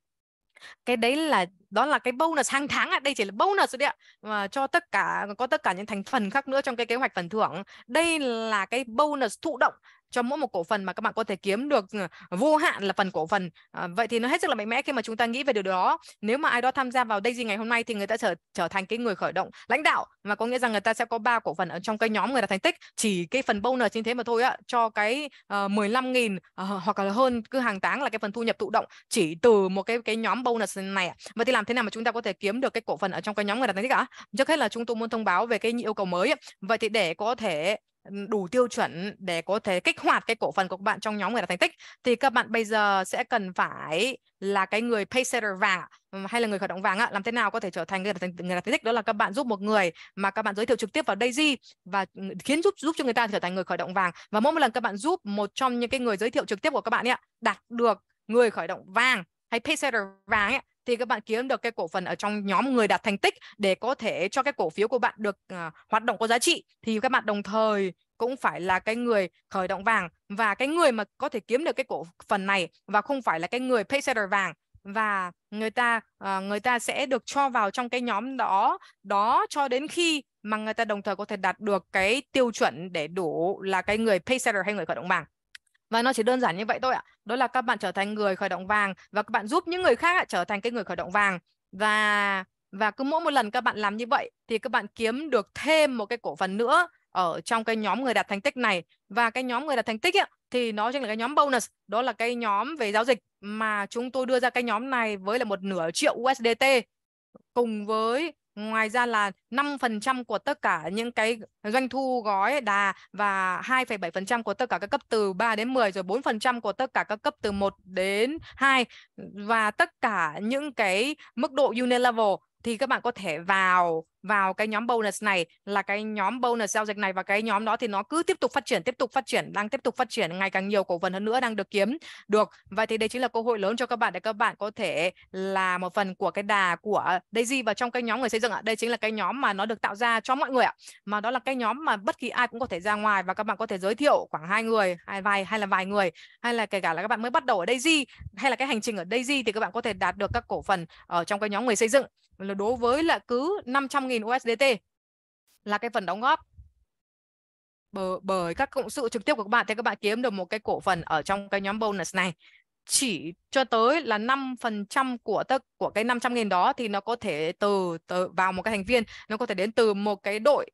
cái đấy là đó là cái bonus hàng tháng ạ à. đây chỉ là bonus đấy ạ mà cho tất cả có tất cả những thành phần khác nữa trong cái kế hoạch phần thưởng đây là cái bonus thụ động cho mỗi một cổ phần mà các bạn có thể kiếm được ờ, vô hạn là phần cổ phần à, vậy thì nó hết sức là mạnh mẽ khi mà chúng ta nghĩ về điều đó nếu mà ai đó tham gia vào Daisy ngày hôm nay thì người ta trở trở thành cái người khởi động lãnh đạo và có nghĩa rằng người ta sẽ có ba cổ phần ở trong cái nhóm người ta thành tích chỉ cái phần bonus như thế mà thôi á cho cái uh, 15.000 uh, hoặc là hơn cứ hàng tháng là cái phần thu nhập tự động chỉ từ một cái cái nhóm bonus này à. vậy thì làm thế nào mà chúng ta có thể kiếm được cái cổ phần ở trong cái nhóm người ta thành tích ạ trước hết là chúng tôi muốn thông báo về cái yêu cầu mới vậy thì để có thể đủ tiêu chuẩn để có thể kích hoạt cái cổ phần của các bạn trong nhóm người đạt thành tích thì các bạn bây giờ sẽ cần phải là cái người paysetter vàng hay là người khởi động vàng làm thế nào có thể trở thành người đạt thành, người đạt thành tích đó là các bạn giúp một người mà các bạn giới thiệu trực tiếp vào Daisy và khiến giúp giúp cho người ta trở thành người khởi động vàng và mỗi một lần các bạn giúp một trong những cái người giới thiệu trực tiếp của các bạn ấy đạt được người khởi động vàng hay paysetter vàng ấy, thì các bạn kiếm được cái cổ phần ở trong nhóm người đạt thành tích để có thể cho cái cổ phiếu của bạn được uh, hoạt động có giá trị thì các bạn đồng thời cũng phải là cái người khởi động vàng và cái người mà có thể kiếm được cái cổ phần này và không phải là cái người pay setter vàng và người ta uh, người ta sẽ được cho vào trong cái nhóm đó đó cho đến khi mà người ta đồng thời có thể đạt được cái tiêu chuẩn để đủ là cái người pay setter hay người khởi động vàng và nó chỉ đơn giản như vậy thôi ạ đó là các bạn trở thành người khởi động vàng và các bạn giúp những người khác trở thành cái người khởi động vàng và và cứ mỗi một lần các bạn làm như vậy thì các bạn kiếm được thêm một cái cổ phần nữa ở trong cái nhóm người đạt thành tích này và cái nhóm người đạt thành tích ấy, thì nó chính là cái nhóm bonus đó là cái nhóm về giao dịch mà chúng tôi đưa ra cái nhóm này với là một nửa triệu USDT cùng với Ngoài ra là 5% của tất cả những cái doanh thu gói đà và 2,7% của tất cả các cấp từ 3 đến 10 rồi 4% của tất cả các cấp từ 1 đến 2 và tất cả những cái mức độ unit level thì các bạn có thể vào vào cái nhóm bonus này là cái nhóm bonus giao dịch này và cái nhóm đó thì nó cứ tiếp tục phát triển tiếp tục phát triển đang tiếp tục phát triển ngày càng nhiều cổ phần hơn nữa đang được kiếm được vậy thì đây chính là cơ hội lớn cho các bạn để các bạn có thể là một phần của cái đà của Daisy và trong cái nhóm người xây dựng ạ đây chính là cái nhóm mà nó được tạo ra cho mọi người ạ mà đó là cái nhóm mà bất kỳ ai cũng có thể ra ngoài và các bạn có thể giới thiệu khoảng hai người hai vài hay là vài người hay là kể cả là các bạn mới bắt đầu ở Daisy hay là cái hành trình ở Daisy thì các bạn có thể đạt được các cổ phần ở trong cái nhóm người xây dựng đối với là cứ 500 5.000 USDT là cái phần đóng góp bởi, bởi các cộng sự trực tiếp của các bạn thì các bạn kiếm được một cái cổ phần ở trong cái nhóm bonus này chỉ cho tới là 5% của tất của cái 500.000 đó thì nó có thể từ, từ vào một cái thành viên nó có thể đến từ một cái đội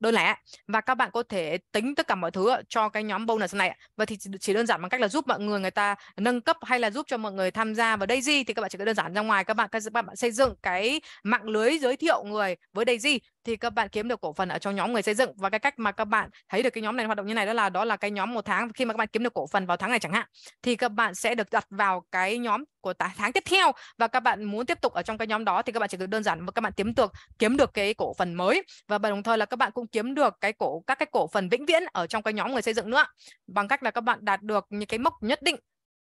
đơn lẻ và các bạn có thể tính tất cả mọi thứ ờ, cho cái nhóm bonus này và thì chỉ đơn giản bằng cách là giúp mọi người người ta nâng cấp hay là giúp cho mọi người tham gia và Daisy thì các bạn chỉ cần đơn giản ra ngoài các bạn các bạn xây dựng cái mạng lưới giới thiệu người với Daisy thì các bạn kiếm được cổ phần ở trong nhóm người xây dựng và cái cách mà các bạn thấy được cái nhóm này hoạt động như này đó là đó là cái nhóm một tháng khi mà các bạn kiếm được cổ phần vào tháng này chẳng hạn thì các bạn sẽ được đặt vào cái nhóm của tháng tiếp theo và các bạn muốn tiếp tục ở trong cái nhóm đó thì các bạn chỉ cần đơn giản và các bạn kiếm được kiếm được cái cổ phần mới và đồng thời là các bạn cũng kiếm được cái cổ các cái cổ phần vĩnh viễn ở trong cái nhóm người xây dựng nữa bằng cách là các bạn đạt được những cái mốc nhất định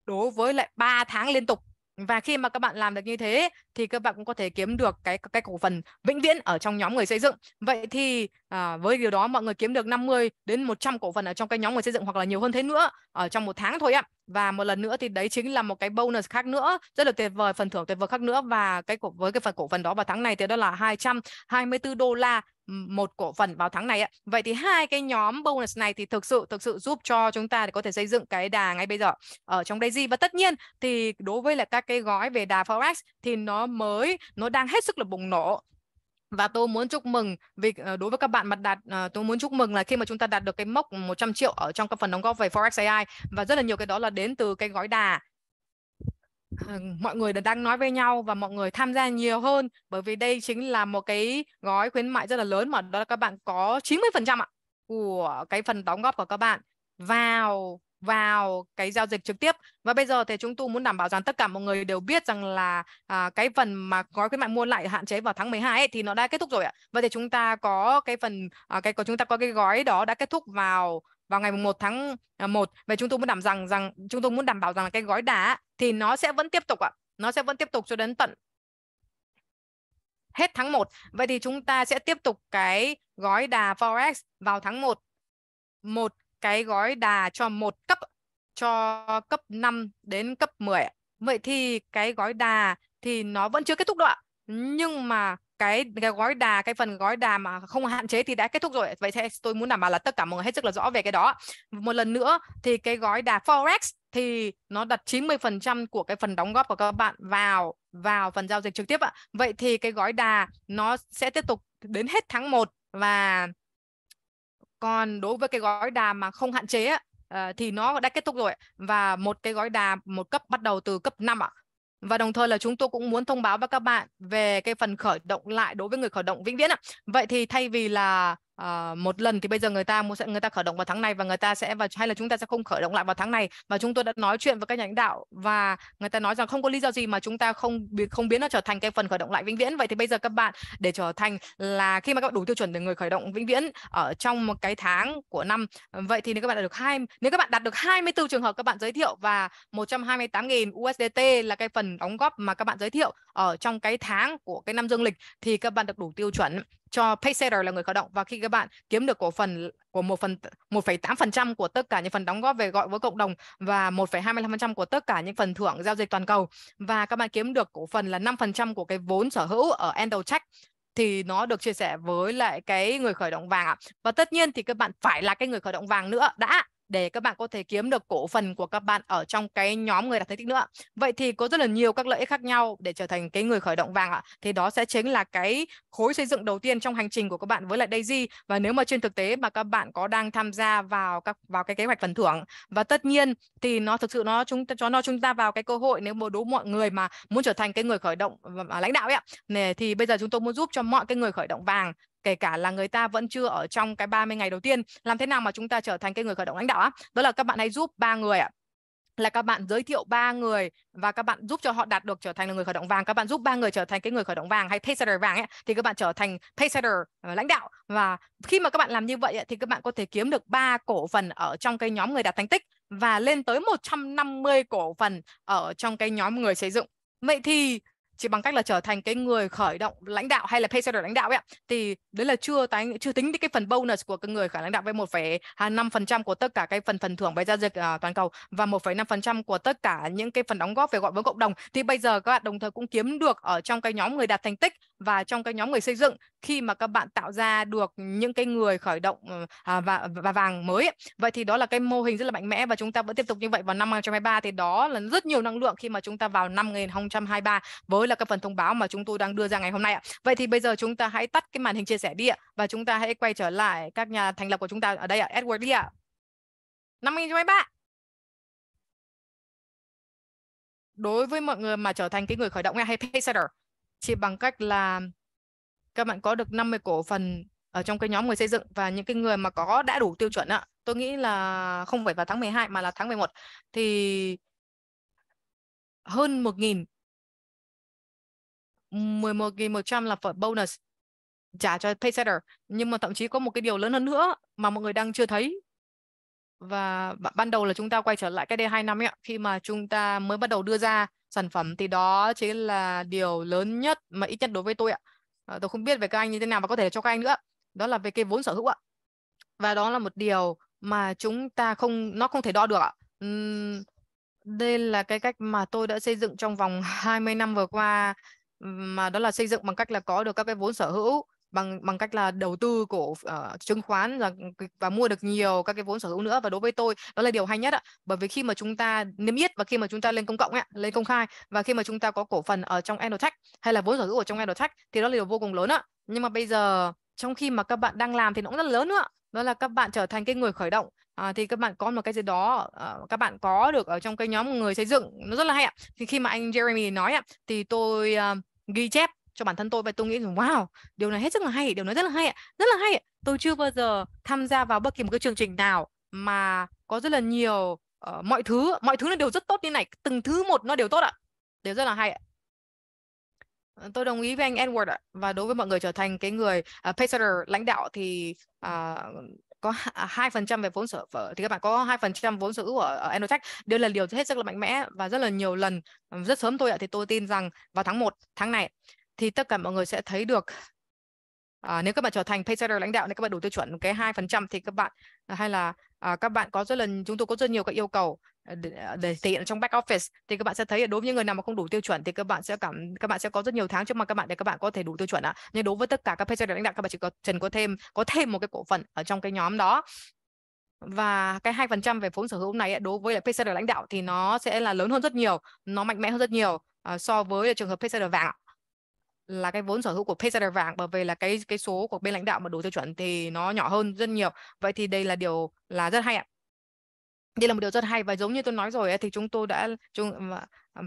đối với lại 3 tháng liên tục và khi mà các bạn làm được như thế thì các bạn cũng có thể kiếm được cái cái cổ phần vĩnh viễn ở trong nhóm người xây dựng. Vậy thì à, với điều đó mọi người kiếm được 50 đến 100 cổ phần ở trong cái nhóm người xây dựng hoặc là nhiều hơn thế nữa ở trong một tháng thôi ạ và một lần nữa thì đấy chính là một cái bonus khác nữa rất là tuyệt vời phần thưởng tuyệt vời khác nữa và cái cổ với cái phần cổ phần đó vào tháng này thì đó là 224 đô la ừ, một cổ phần vào tháng này ạ. Vậy thì hai cái nhóm bonus này thì thực sự thực sự giúp cho chúng ta để có thể xây dựng cái đà ngay bây giờ ở trong đây gì và tất nhiên thì đối với là các cái gói về đà forex thì nó mới nó đang hết sức là bùng nổ và tôi muốn chúc mừng vì ờ, đối với các bạn mặt đạt ờ, tôi muốn chúc mừng là khi mà chúng ta đạt được cái mốc 100 triệu ở trong các phần đóng góp về Forex AI và rất là nhiều cái đó là đến từ cái gói đà ờ, mọi người đang nói với nhau và mọi người tham gia nhiều hơn bởi vì đây chính là một cái gói khuyến mại rất là lớn mà đó là các bạn có 90% ạ của cái phần đóng góp của các bạn vào vào cái giao dịch trực tiếp và bây giờ thì chúng tôi muốn đảm bảo rằng tất cả mọi người đều biết rằng là à, cái phần mà gói khuyến mại mua lại hạn chế vào tháng 12 ấy, thì nó đã kết thúc rồi ạ. và thì chúng ta có cái phần à, cái có chúng ta có cái gói đó đã kết thúc vào vào ngày 1 tháng 1 à, và chúng tôi muốn đảm rằng rằng chúng tôi muốn đảm bảo rằng là cái gói đá thì nó sẽ vẫn tiếp tục ạ. Nó sẽ vẫn tiếp tục cho đến tận hết tháng 1. Vậy thì chúng ta sẽ tiếp tục cái gói đà Forex vào tháng 1 một cái gói đà cho một cấp cho cấp 5 đến cấp 10. Vậy thì cái gói đà thì nó vẫn chưa kết thúc đâu ạ. Nhưng mà cái, cái gói đà cái phần gói đà mà không hạn chế thì đã kết thúc rồi vậy thì tôi muốn đảm bảo là tất cả mọi người hết sức là rõ về cái đó một lần nữa thì cái gói đà forex thì nó đặt 90% của cái phần đóng góp của các bạn vào vào phần giao dịch trực tiếp ạ. Vậy thì cái gói đà nó sẽ tiếp tục đến hết tháng 1 và còn đối với cái gói đà mà không hạn chế uh, thì nó đã kết thúc rồi và một cái gói đà một cấp bắt đầu từ cấp 5 ạ và đồng thời là chúng tôi cũng muốn thông báo với các bạn về cái phần khởi động lại đối với người khởi động vĩnh viễn ạ vậy thì thay vì là uh, một lần thì bây giờ người ta muốn sẽ người ta khởi động vào tháng này và người ta sẽ và hay là chúng ta sẽ không khởi động lại vào tháng này và chúng tôi đã nói chuyện với các nhà lãnh đạo và người ta nói rằng không có lý do gì mà chúng ta không không biến nó trở thành cái phần khởi động lại vĩnh viễn vậy thì bây giờ các bạn để trở thành là khi mà các bạn đủ tiêu chuẩn để người khởi động vĩnh viễn ở trong một cái tháng của năm vậy thì nếu các bạn đạt được hai nếu các bạn đạt được 24 trường hợp các bạn giới thiệu và 128.000 USDT là cái phần đóng góp mà các bạn giới thiệu ở trong cái tháng của cái năm dương lịch thì các bạn được đủ tiêu chuẩn cho Paysetter là người khởi động và khi các bạn kiếm được cổ phần của một phần 1,8% của tất cả những phần đóng góp về gọi với cộng đồng và 1,25% của tất cả những phần thưởng giao dịch toàn cầu và các bạn kiếm được cổ phần là 5% của cái vốn sở hữu ở Endotech thì nó được chia sẻ với lại cái người khởi động vàng ạ. Và tất nhiên thì các bạn phải là cái người khởi động vàng nữa đã để các bạn có thể kiếm được cổ phần của các bạn ở trong cái nhóm người đặt thành tích nữa vậy thì có rất là nhiều các lợi ích khác nhau để trở thành cái người khởi động vàng ạ thì đó sẽ chính là cái khối xây dựng đầu tiên trong hành trình của các bạn với lại Daisy và nếu mà trên thực tế mà các bạn có đang tham gia vào các vào cái kế hoạch phần thưởng và tất nhiên thì nó thực sự nó chúng cho nó chúng ta vào cái cơ hội nếu mà đối mọi người mà muốn trở thành cái người khởi động và lãnh đạo ấy ạ thì bây giờ chúng tôi muốn giúp cho mọi cái người khởi động vàng kể cả là người ta vẫn chưa ở trong cái 30 ngày đầu tiên làm thế nào mà chúng ta trở thành cái người khởi động lãnh đạo á đó là các bạn hãy giúp ba người ạ là các bạn giới thiệu ba người và các bạn giúp cho họ đạt được trở thành là người khởi động vàng các bạn giúp ba người trở thành cái người khởi động vàng hay pacesetter vàng ấy thì các bạn trở thành pacesetter ờ, lãnh đạo và khi mà các bạn làm như vậy thì các bạn có thể kiếm được ba cổ phần ở trong cái nhóm người đạt thành tích và lên tới 150 cổ phần ở trong cái nhóm người xây dựng Vậy thì chỉ bằng cách là trở thành cái người khởi động lãnh đạo hay là paysetter lãnh đạo ấy ạ thì đấy là chưa tính chưa tính đến cái phần bonus của cái người khởi lãnh đạo với 1,5% à, của tất cả cái phần phần thưởng về giao dịch à, toàn cầu và 1,5% của tất cả những cái phần đóng góp về gọi vốn cộng đồng thì bây giờ các bạn đồng thời cũng kiếm được ở trong cái nhóm người đạt thành tích và trong cái nhóm người xây dựng khi mà các bạn tạo ra được những cái người khởi động ờ, à, và và vàng mới vậy thì đó là cái mô hình rất là mạnh mẽ và chúng ta vẫn tiếp tục như vậy vào năm 2023 thì đó là rất nhiều năng lượng khi mà chúng ta vào năm 2023 với là cái phần thông báo mà chúng tôi đang đưa ra ngày hôm nay ạ. Vậy thì bây giờ chúng ta hãy tắt cái màn hình chia sẻ đi ạ và chúng ta hãy quay trở lại các nhà thành lập của chúng ta ở đây ạ, Edward đi ạ. Năm 2023 đối với mọi người mà trở thành cái người khởi động hay pacer chỉ bằng cách là các bạn có được 50 cổ phần ở trong cái nhóm người xây dựng và những cái người mà có đã đủ tiêu chuẩn ạ. Tôi nghĩ là không phải vào tháng 12 mà là tháng 11 thì hơn 1.000 11.100 là phần bonus trả cho paysetter nhưng mà thậm chí có một cái điều lớn hơn nữa mà mọi người đang chưa thấy và ban đầu là chúng ta quay trở lại cái d hai năm ấy khi mà chúng ta mới bắt đầu đưa ra sản phẩm thì đó chính là điều lớn nhất mà ít nhất đối với tôi ạ ờ, tôi không biết về các anh như thế nào và có thể cho các anh nữa đó là về cái vốn sở hữu ạ và đó là một điều mà chúng ta không nó không thể đo được ạ đây là cái cách mà tôi đã xây dựng trong vòng 20 năm vừa qua mà đó là xây dựng bằng cách là có được các cái vốn sở hữu bằng bằng cách là đầu tư cổ uh, chứng khoán và, ừ, và mua được nhiều các cái vốn sở hữu nữa và đối với tôi đó là điều hay nhất ạ bởi vì khi mà chúng ta niêm yết và khi mà chúng ta lên công cộng ạ lên công khai và khi mà chúng ta có cổ phần ở trong Endotech hay là vốn sở hữu ở trong Endotech thì đó là điều vô cùng lớn ạ nhưng mà bây giờ trong khi mà các bạn đang làm thì nó cũng rất lớn nữa đó là các bạn trở thành cái người khởi động à, thì các bạn có một cái gì đó à, các bạn có được ở trong cái nhóm người xây dựng nó rất là hay ạ thì khi mà anh Jeremy nói ạ thì tôi à, ghi chép cho bản thân tôi và tôi nghĩ rằng wow điều này hết sức là hay điều này rất là hay ạ rất là hay ạ tôi chưa bao giờ tham gia vào bất kỳ một cái chương trình nào mà có rất là nhiều uh, mọi thứ mọi thứ là đều rất tốt như này từng thứ một nó đều tốt ạ đều rất là hay ạ ờ, tôi đồng ý với anh Edward ạ và đối với mọi người trở thành cái người uh, ờ, pacer lãnh đạo thì uh, có à, hai phần trăm về vốn sở phở thì các bạn có hai phần trăm vốn sở hữu ở, ở Enotech đây là điều hết sức là mạnh mẽ và rất là nhiều lần rất sớm tôi ạ thì tôi tin rằng vào tháng 1 tháng này thì tất cả mọi người sẽ thấy được à, nếu các bạn trở thành pay setter lãnh đạo nếu các bạn đủ tiêu chuẩn cái hai phần trăm thì các bạn à, hay là à, các bạn có rất là chúng tôi có rất nhiều các yêu cầu à, để, à, để thể hiện trong back office thì các bạn sẽ thấy là đối với những người nào mà không đủ tiêu chuẩn thì các bạn sẽ cảm các bạn sẽ có rất nhiều tháng trước mặt các bạn để các bạn có thể đủ tiêu chuẩn ạ nhưng đối với tất cả các pay setter lãnh đạo các bạn chỉ có cần có thêm có thêm một cái cổ phần ở trong cái nhóm đó và cái hai phần trăm về vốn sở hữu này đối với lại PCR lãnh đạo thì nó sẽ là lớn hơn rất nhiều, nó mạnh mẽ hơn rất nhiều so với trường hợp PCR vàng là cái vốn sở hữu của Paycenter vàng bởi vì là cái cái số của bên lãnh đạo mà đủ tiêu chuẩn thì nó nhỏ hơn rất nhiều. Vậy thì đây là điều là rất hay ạ. Đây là một điều rất hay và giống như tôi nói rồi ấy, thì chúng tôi đã chúng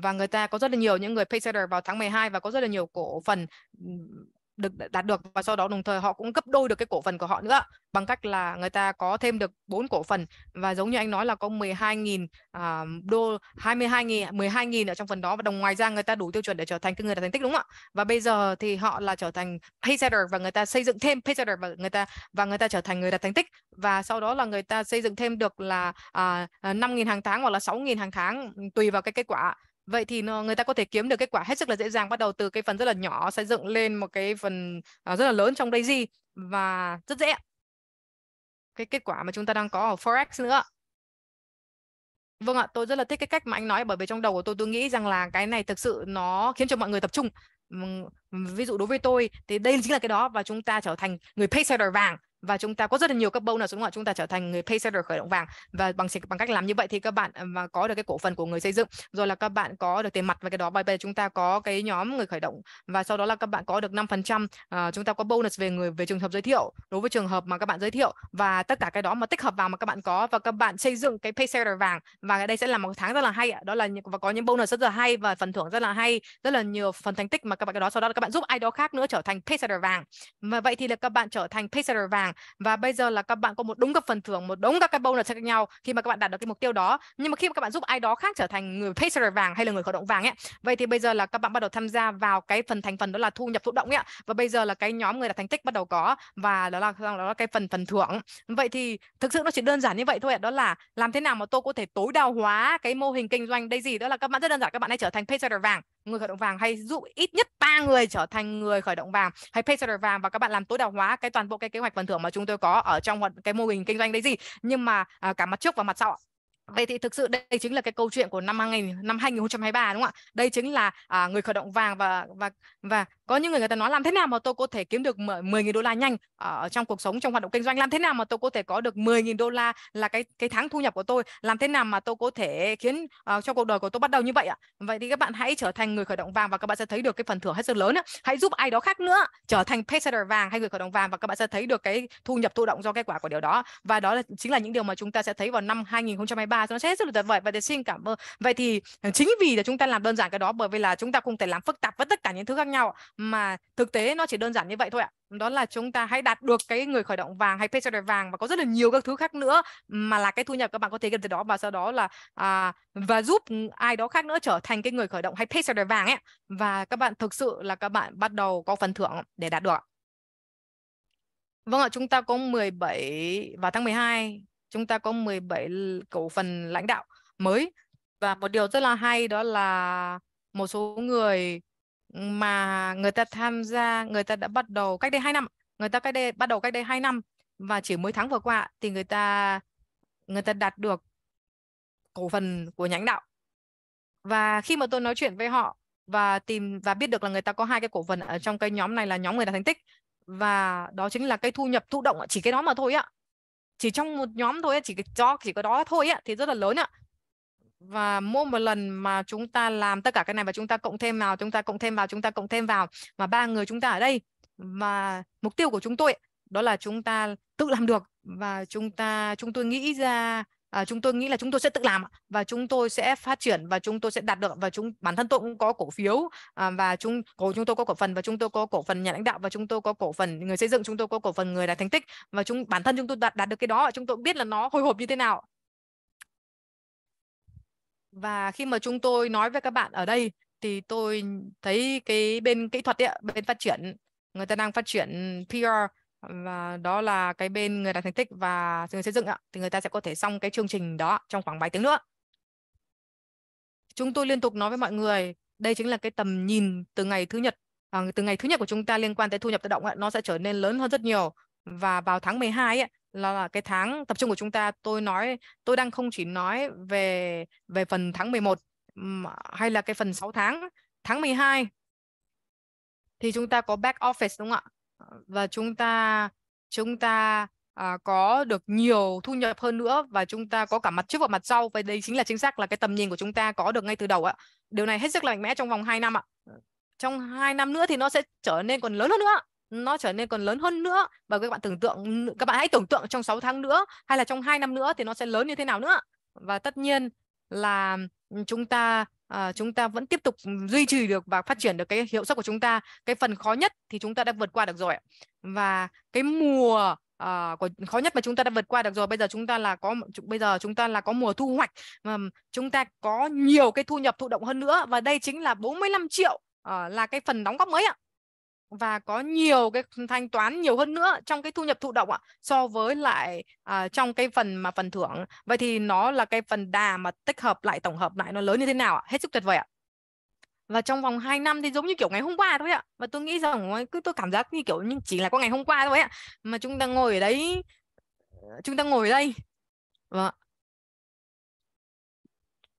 và người ta có rất là nhiều những người Paycenter vào tháng 12 và có rất là nhiều cổ phần được đạt được và sau đó đồng thời họ cũng gấp đôi được cái cổ phần của họ nữa bằng cách là người ta có thêm được 4 cổ phần và giống như anh nói là có 12.000 uh, à, đô 22.000 12.000 ở trong phần đó và đồng ngoài ra người ta đủ tiêu chuẩn để trở thành cái người đạt thành tích đúng không ạ? Và bây giờ thì họ là trở thành paysetter và người ta xây dựng thêm paysetter và người ta và người ta trở thành người đạt thành tích và sau đó là người ta xây dựng thêm được là uh, à, à, 5.000 hàng tháng hoặc là 6.000 hàng tháng ừ, tùy vào cái kết quả Vậy thì người ta có thể kiếm được kết quả hết sức là dễ dàng bắt đầu từ cái phần rất là nhỏ xây dựng lên một cái phần à, rất là lớn trong đây gì và rất dễ. Cái kết quả mà chúng ta đang có ở Forex nữa. Vâng ạ, tôi rất là thích cái cách mà anh nói bởi vì trong đầu của tôi tôi nghĩ rằng là cái này thực sự nó khiến cho mọi người tập trung. Ví dụ đối với tôi thì đây chính là cái đó và chúng ta trở thành người paysetter vàng và chúng ta có rất là nhiều các bonus là đúng không ạ chúng ta trở thành người pay setter khởi động vàng và bằng bằng cách làm như vậy thì các bạn ờ, mà có được cái cổ phần của người xây dựng rồi là các bạn có được tiền mặt và cái đó và bây giờ chúng ta có cái nhóm người khởi động và sau đó là các bạn có được 5% uh, ờ, chúng ta có bonus về người về trường hợp giới thiệu đối với trường hợp mà các bạn giới thiệu và tất cả cái đó mà tích hợp vào mà các bạn có và các bạn xây dựng cái pay setter vàng và đây sẽ là một tháng rất là hay đó là và có những bonus rất là hay và phần thưởng rất là hay rất là nhiều phần thành tích mà các bạn cái đó sau đó là các bạn giúp ai đó khác nữa trở thành pay setter vàng và vậy thì là các bạn trở thành pay setter vàng và bây giờ là các bạn có một đúng các phần thưởng một đúng các cái bonus khác nhau khi mà các bạn đạt được cái mục tiêu đó nhưng mà khi mà các bạn giúp ai đó khác trở thành người pacer vàng hay là người khởi động vàng ấy vậy thì bây giờ là các bạn bắt đầu tham gia vào cái phần thành phần đó là thu nhập thụ động ấy và bây giờ là cái nhóm người đạt thành tích bắt đầu có và đó là đó là cái phần phần thưởng vậy thì thực sự nó chỉ đơn giản như vậy thôi ạ đó là làm thế nào mà tôi có thể tối đa hóa cái mô hình kinh doanh đây gì đó là các bạn rất đơn giản các bạn hãy trở thành pacer vàng người khởi động vàng hay dụ ít nhất ba người trở thành người khởi động vàng hay pacer vàng và các bạn làm tối đa hóa cái toàn bộ cái kế hoạch phần thưởng mà chúng tôi có ở trong cái mô hình kinh doanh đấy gì nhưng mà à, cả mặt trước và mặt sau ạ Vậy thì thực sự đây chính là cái câu chuyện của năm 2000 năm 2023 đúng không ạ? Đây chính là à, người khởi động vàng và và và có những người người ta nói làm thế nào mà tôi có thể kiếm được 10.000 đô la nhanh ờ, ở trong cuộc sống trong hoạt động kinh doanh làm thế nào mà tôi có thể có được 10.000 đô la là cái cái tháng thu nhập của tôi làm thế nào mà tôi có thể khiến uh, cho cuộc đời của tôi bắt đầu như vậy ạ vậy thì các bạn hãy trở thành người khởi động vàng và các bạn sẽ thấy được cái phần thưởng hết sức lớn ạ. hãy giúp ai đó khác nữa trở thành pacesetter vàng hay người khởi động vàng và các bạn sẽ thấy được cái thu nhập thụ động do kết quả của điều đó và đó là, chính là những điều mà chúng ta sẽ thấy vào năm 2023 ba nó sẽ rất là tuyệt vời Và xin cảm ơn vậy thì ờ, chính vì là chúng ta làm đơn giản cái đó bởi vì là chúng ta không thể làm phức tạp với tất cả những thứ khác nhau mà thực tế nó chỉ đơn giản như vậy thôi ạ đó là chúng ta hãy đạt được cái người khởi động vàng hay paycheck vàng và có rất là nhiều các thứ khác nữa mà là cái thu nhập các bạn có thể gần từ đó và sau đó là à, và giúp ai đó khác nữa trở thành cái người khởi động hay paycheck vàng ấy và các bạn thực sự là các bạn bắt đầu có phần thưởng để đạt được Vâng ạ, chúng ta có 17 vào tháng 12 chúng ta có 17 cổ phần lãnh đạo mới và một điều rất là hay đó là một số người mà người ta tham gia người ta đã bắt đầu cách đây 2 năm người ta cách đây bắt đầu cách đây 2 năm và chỉ mới tháng vừa qua thì người ta người ta đạt được cổ phần của nhánh đạo và khi mà tôi nói chuyện với họ và tìm và biết được là người ta có hai cái cổ phần ở trong cái nhóm này là nhóm người đạt thành tích và đó chính là cái thu nhập thụ động chỉ cái đó mà thôi ạ chỉ trong một nhóm thôi chỉ do chỉ có đó thôi ấy, thì rất là lớn ạ và mỗi một lần mà chúng ta làm tất cả cái này và chúng ta cộng thêm vào chúng ta cộng thêm vào chúng ta cộng thêm vào mà ba người chúng ta ở đây và mục tiêu của chúng tôi đó là chúng ta tự làm được và chúng ta chúng tôi nghĩ ra à, chúng tôi nghĩ là chúng tôi sẽ tự làm và chúng tôi sẽ phát triển và chúng tôi sẽ đạt được và chúng bản thân tôi cũng có cổ phiếu à, và chúng cổ chúng tôi có cổ phần và chúng tôi có cổ phần nhà lãnh đạo và chúng tôi có cổ phần người xây dựng chúng tôi có cổ phần người đạt thành tích và chúng bản thân chúng tôi đạt đạt được cái đó và chúng tôi biết là nó hồi hộp như thế nào và khi mà chúng tôi nói với các bạn ở đây thì tôi thấy cái bên kỹ thuật ấy, bên phát triển người ta đang phát triển PR và đó là cái bên người đạt thành tích và người xây dựng ạ thì người ta sẽ có thể xong cái chương trình đó trong khoảng vài tiếng nữa chúng tôi liên tục nói với mọi người đây chính là cái tầm nhìn từ ngày thứ nhật à, từ ngày thứ nhật của chúng ta liên quan tới thu nhập tự động ạ nó sẽ trở nên lớn hơn rất nhiều và vào tháng 12 ấy, là, là cái tháng tập trung của chúng ta tôi nói tôi đang không chỉ nói về về phần tháng 11 hay là cái phần 6 tháng tháng 12 thì chúng ta có back office đúng không ạ và chúng ta chúng ta à, có được nhiều thu nhập hơn nữa và chúng ta có cả mặt trước và mặt sau và đây chính là chính xác là cái tầm nhìn của chúng ta có được ngay từ đầu ạ điều này hết sức là mạnh mẽ trong vòng 2 năm ạ trong 2 năm nữa thì nó sẽ trở nên còn lớn hơn nữa nó trở nên còn lớn hơn nữa và các bạn tưởng tượng các bạn hãy tưởng tượng trong 6 tháng nữa hay là trong 2 năm nữa thì nó sẽ lớn như thế nào nữa và tất nhiên là ừ, chúng ta à, chúng ta vẫn tiếp tục duy trì được và phát triển được cái hiệu suất của chúng ta cái phần khó nhất thì chúng ta đã vượt qua được rồi và cái mùa à, của khó nhất mà chúng ta đã vượt qua được rồi bây giờ chúng ta là có bây giờ chúng ta là có mùa thu hoạch mà chúng ta có nhiều cái thu nhập thụ động hơn nữa và đây chính là 45 triệu à, là cái phần đóng góp mới ạ và có nhiều cái thanh toán nhiều hơn nữa trong cái thu nhập thụ động ạ so với lại uh, trong cái phần mà phần thưởng vậy thì nó là cái phần đà mà tích hợp lại tổng hợp lại nó lớn như thế nào ạ hết sức tuyệt vời ạ và trong vòng 2 năm thì giống như kiểu ngày hôm qua thôi ạ và tôi nghĩ rằng cứ tôi cảm giác như kiểu nhưng chỉ là có ngày hôm qua thôi ạ mà chúng ta ngồi ở đấy chúng ta ngồi ở đây và vâng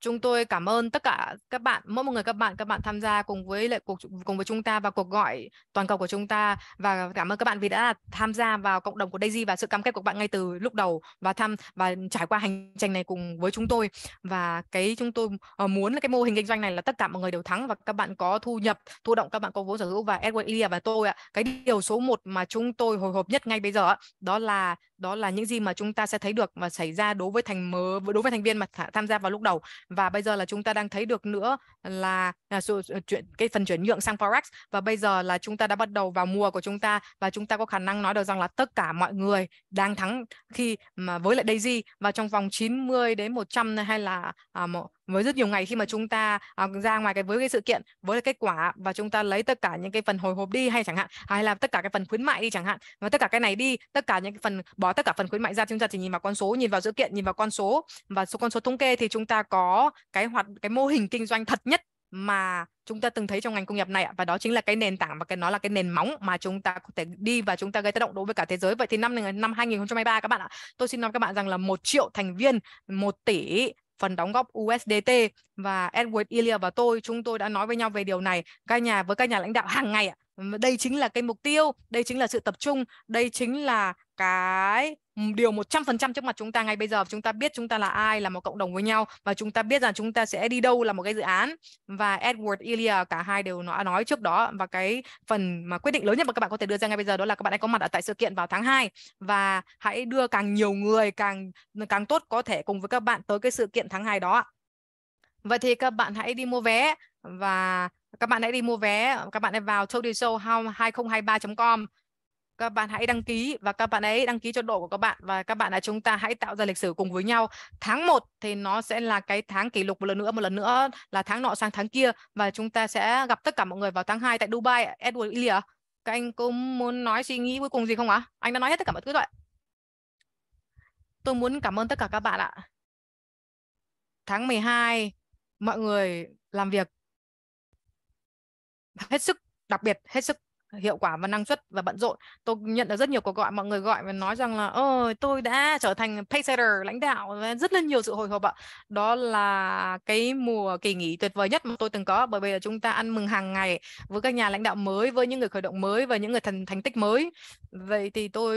Chúng tôi cảm ơn tất cả các bạn, mỗi một người các bạn, các bạn tham gia cùng với lại cuộc cùng với chúng ta và cuộc gọi toàn cầu của chúng ta và cảm ơn các bạn vì đã tham gia vào cộng đồng của Daisy và sự cam kết của bạn ngay từ lúc đầu và tham và trải qua hành trình này cùng với chúng tôi và cái chúng tôi ờ, muốn là cái mô hình kinh doanh này là tất cả mọi người đều thắng và các bạn có thu nhập, thu động các bạn có vốn sở hữu và Edward Ilya và tôi ạ, cái điều số 1 mà chúng tôi hồi hộp nhất ngay bây giờ đó là đó là những gì mà chúng ta sẽ thấy được và xảy ra đối với thành mớ đối với thành viên mà tham gia vào lúc đầu và bây giờ là chúng ta đang thấy được nữa là, là sự chuyện cái phần chuyển nhượng sang forex và bây giờ là chúng ta đã bắt đầu vào mùa của chúng ta và chúng ta có khả năng nói được rằng là tất cả mọi người đang thắng khi mà với lại Daisy và trong vòng 90 đến 100 hay là à, một với rất nhiều ngày khi mà chúng ta à, ra ngoài cái với cái sự kiện với cái kết quả và chúng ta lấy tất cả những cái phần hồi hộp đi hay chẳng hạn à, hay là tất cả cái phần khuyến mại đi chẳng hạn và tất cả cái này đi tất cả những cái phần bỏ tất cả phần khuyến mại ra chúng ta chỉ nhìn vào con số nhìn vào dữ kiện nhìn vào con số và số con số thống kê thì chúng ta có cái hoạt cái mô hình kinh doanh thật nhất mà chúng ta từng thấy trong ngành công nghiệp này và đó chính là cái nền tảng và cái nó là cái nền móng mà chúng ta có thể đi và chúng ta gây tác động đối với cả thế giới vậy thì năm năm 2023 các bạn ạ tôi xin nói các bạn rằng là một triệu thành viên một tỷ phần đóng góp USDT và Edward Ilya và tôi chúng tôi đã nói với nhau về điều này các nhà với các nhà lãnh đạo hàng ngày ạ đây chính là cái mục tiêu đây chính là sự tập trung đây chính là cái điều 100% trước mặt chúng ta ngay bây giờ chúng ta biết chúng ta là ai là một cộng đồng với nhau và chúng ta biết rằng chúng ta sẽ đi đâu là một cái dự án và Edward Ilya cả hai đều nói nói trước đó và cái phần mà quyết định lớn nhất mà các bạn có thể đưa ra ngay bây giờ đó là các bạn hãy có mặt ở tại sự kiện vào tháng 2 và hãy đưa càng nhiều người càng càng tốt có thể cùng với các bạn tới cái sự kiện tháng 2 đó. Vậy thì các bạn hãy đi mua vé và các bạn hãy đi mua vé, các bạn hãy vào todayshowhow2023.com. Các bạn hãy đăng ký và các bạn ấy đăng ký cho đội của các bạn và các bạn là chúng ta hãy tạo ra lịch sử cùng với nhau. Tháng 1 thì nó sẽ là cái tháng kỷ lục một lần nữa, một lần nữa là tháng nọ sang tháng kia và chúng ta sẽ gặp tất cả mọi người vào tháng 2 tại Dubai, Edward Ilya. À, các anh có muốn nói suy nghĩ cuối cùng gì không ạ? À? Anh đã nói hết tất cả mọi thứ rồi. Tôi muốn cảm ơn tất cả các bạn ạ. Tháng 12 mọi người làm việc hết sức đặc biệt hết sức hiệu quả và năng suất và bận rộn tôi nhận được rất nhiều cuộc gọi mọi người gọi và nói rằng là ôi tôi đã trở thành paysetter lãnh đạo và rất là nhiều sự hồi hộp ạ đó là cái mùa kỳ nghỉ tuyệt vời nhất mà tôi từng có bởi vì là chúng ta ăn mừng hàng ngày với các nhà lãnh đạo mới với những người khởi động mới và những người thành thành tích mới vậy thì tôi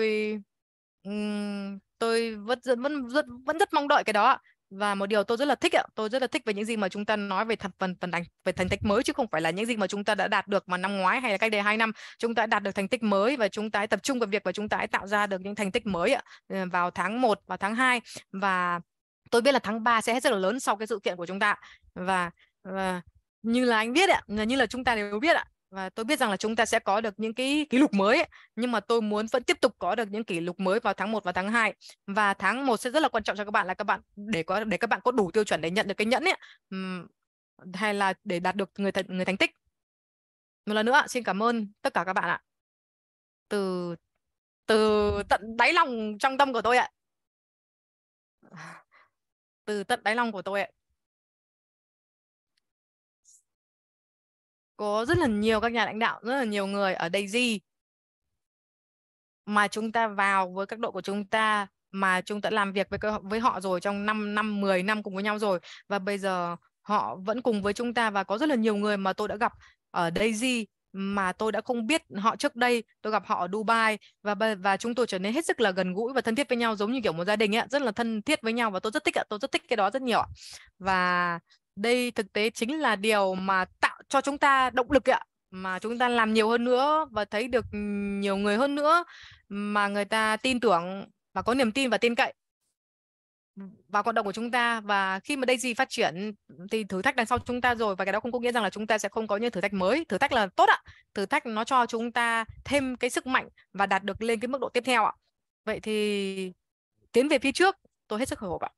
tôi vẫn vẫn vẫn vẫn rất mong đợi cái đó và một điều tôi rất là thích ạ tôi rất là thích về những gì mà chúng ta nói về thành phần phần thành về thành tích mới chứ không phải là những gì mà chúng ta đã đạt được mà năm ngoái hay là cách đây hai năm chúng ta đã đạt được thành tích mới và chúng ta tập trung vào việc và chúng ta hãy tạo ra được những thành tích mới ạ ờ, vào tháng 1 và tháng 2 và tôi biết là tháng 3 sẽ rất là lớn sau cái sự kiện của chúng ta và, và như là anh biết ạ như là chúng ta đều biết ạ và tôi biết rằng là chúng ta sẽ có được những cái kỷ lục mới nhưng mà tôi muốn vẫn tiếp tục có được những kỷ lục mới vào tháng 1 và tháng 2 và tháng 1 sẽ rất là quan trọng cho các bạn là các bạn để có để các bạn có đủ tiêu chuẩn để nhận được cái nhẫn ấy hay là để đạt được người người thành tích một lần nữa xin cảm ơn tất cả các bạn ạ từ từ tận đáy lòng trong tâm của tôi ạ từ tận đáy lòng của tôi ạ có rất là nhiều các nhà lãnh đạo rất là nhiều người ở đây Daisy mà chúng ta vào với các đội của chúng ta mà chúng ta làm việc với với họ rồi trong 5 năm 10 năm cùng với nhau rồi và bây giờ họ vẫn cùng với chúng ta và có rất là nhiều người mà tôi đã gặp ở Daisy mà tôi đã không biết họ trước đây tôi gặp họ ở Dubai và và chúng tôi trở nên hết sức là gần gũi và thân thiết với nhau giống như kiểu một gia đình ấy rất là thân thiết với nhau và tôi rất thích ạ tôi rất thích cái đó rất nhiều và đây thực tế chính là điều mà tạo cho chúng ta động lực ạ mà chúng ta làm nhiều hơn nữa và thấy được nhiều người hơn nữa mà người ta tin tưởng và có niềm tin và tin cậy vào hoạt động của chúng ta và khi mà đây gì phát triển thì thử thách đằng sau chúng ta rồi và cái đó không có nghĩa rằng là chúng ta sẽ không có những thử thách mới thử thách là tốt ạ thử thách nó cho chúng ta thêm cái sức mạnh và đạt được lên cái mức độ tiếp theo ạ vậy thì tiến về phía trước tôi hết sức hồi hộp ạ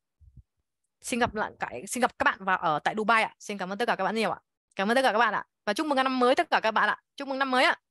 xin gặp lại xin gặp các bạn và ở tại Dubai ạ xin cảm ơn tất cả các bạn nhiều ạ Cảm ơn tất cả các bạn ạ. Và chúc mừng năm mới tất cả các bạn ạ. Chúc mừng năm mới ạ.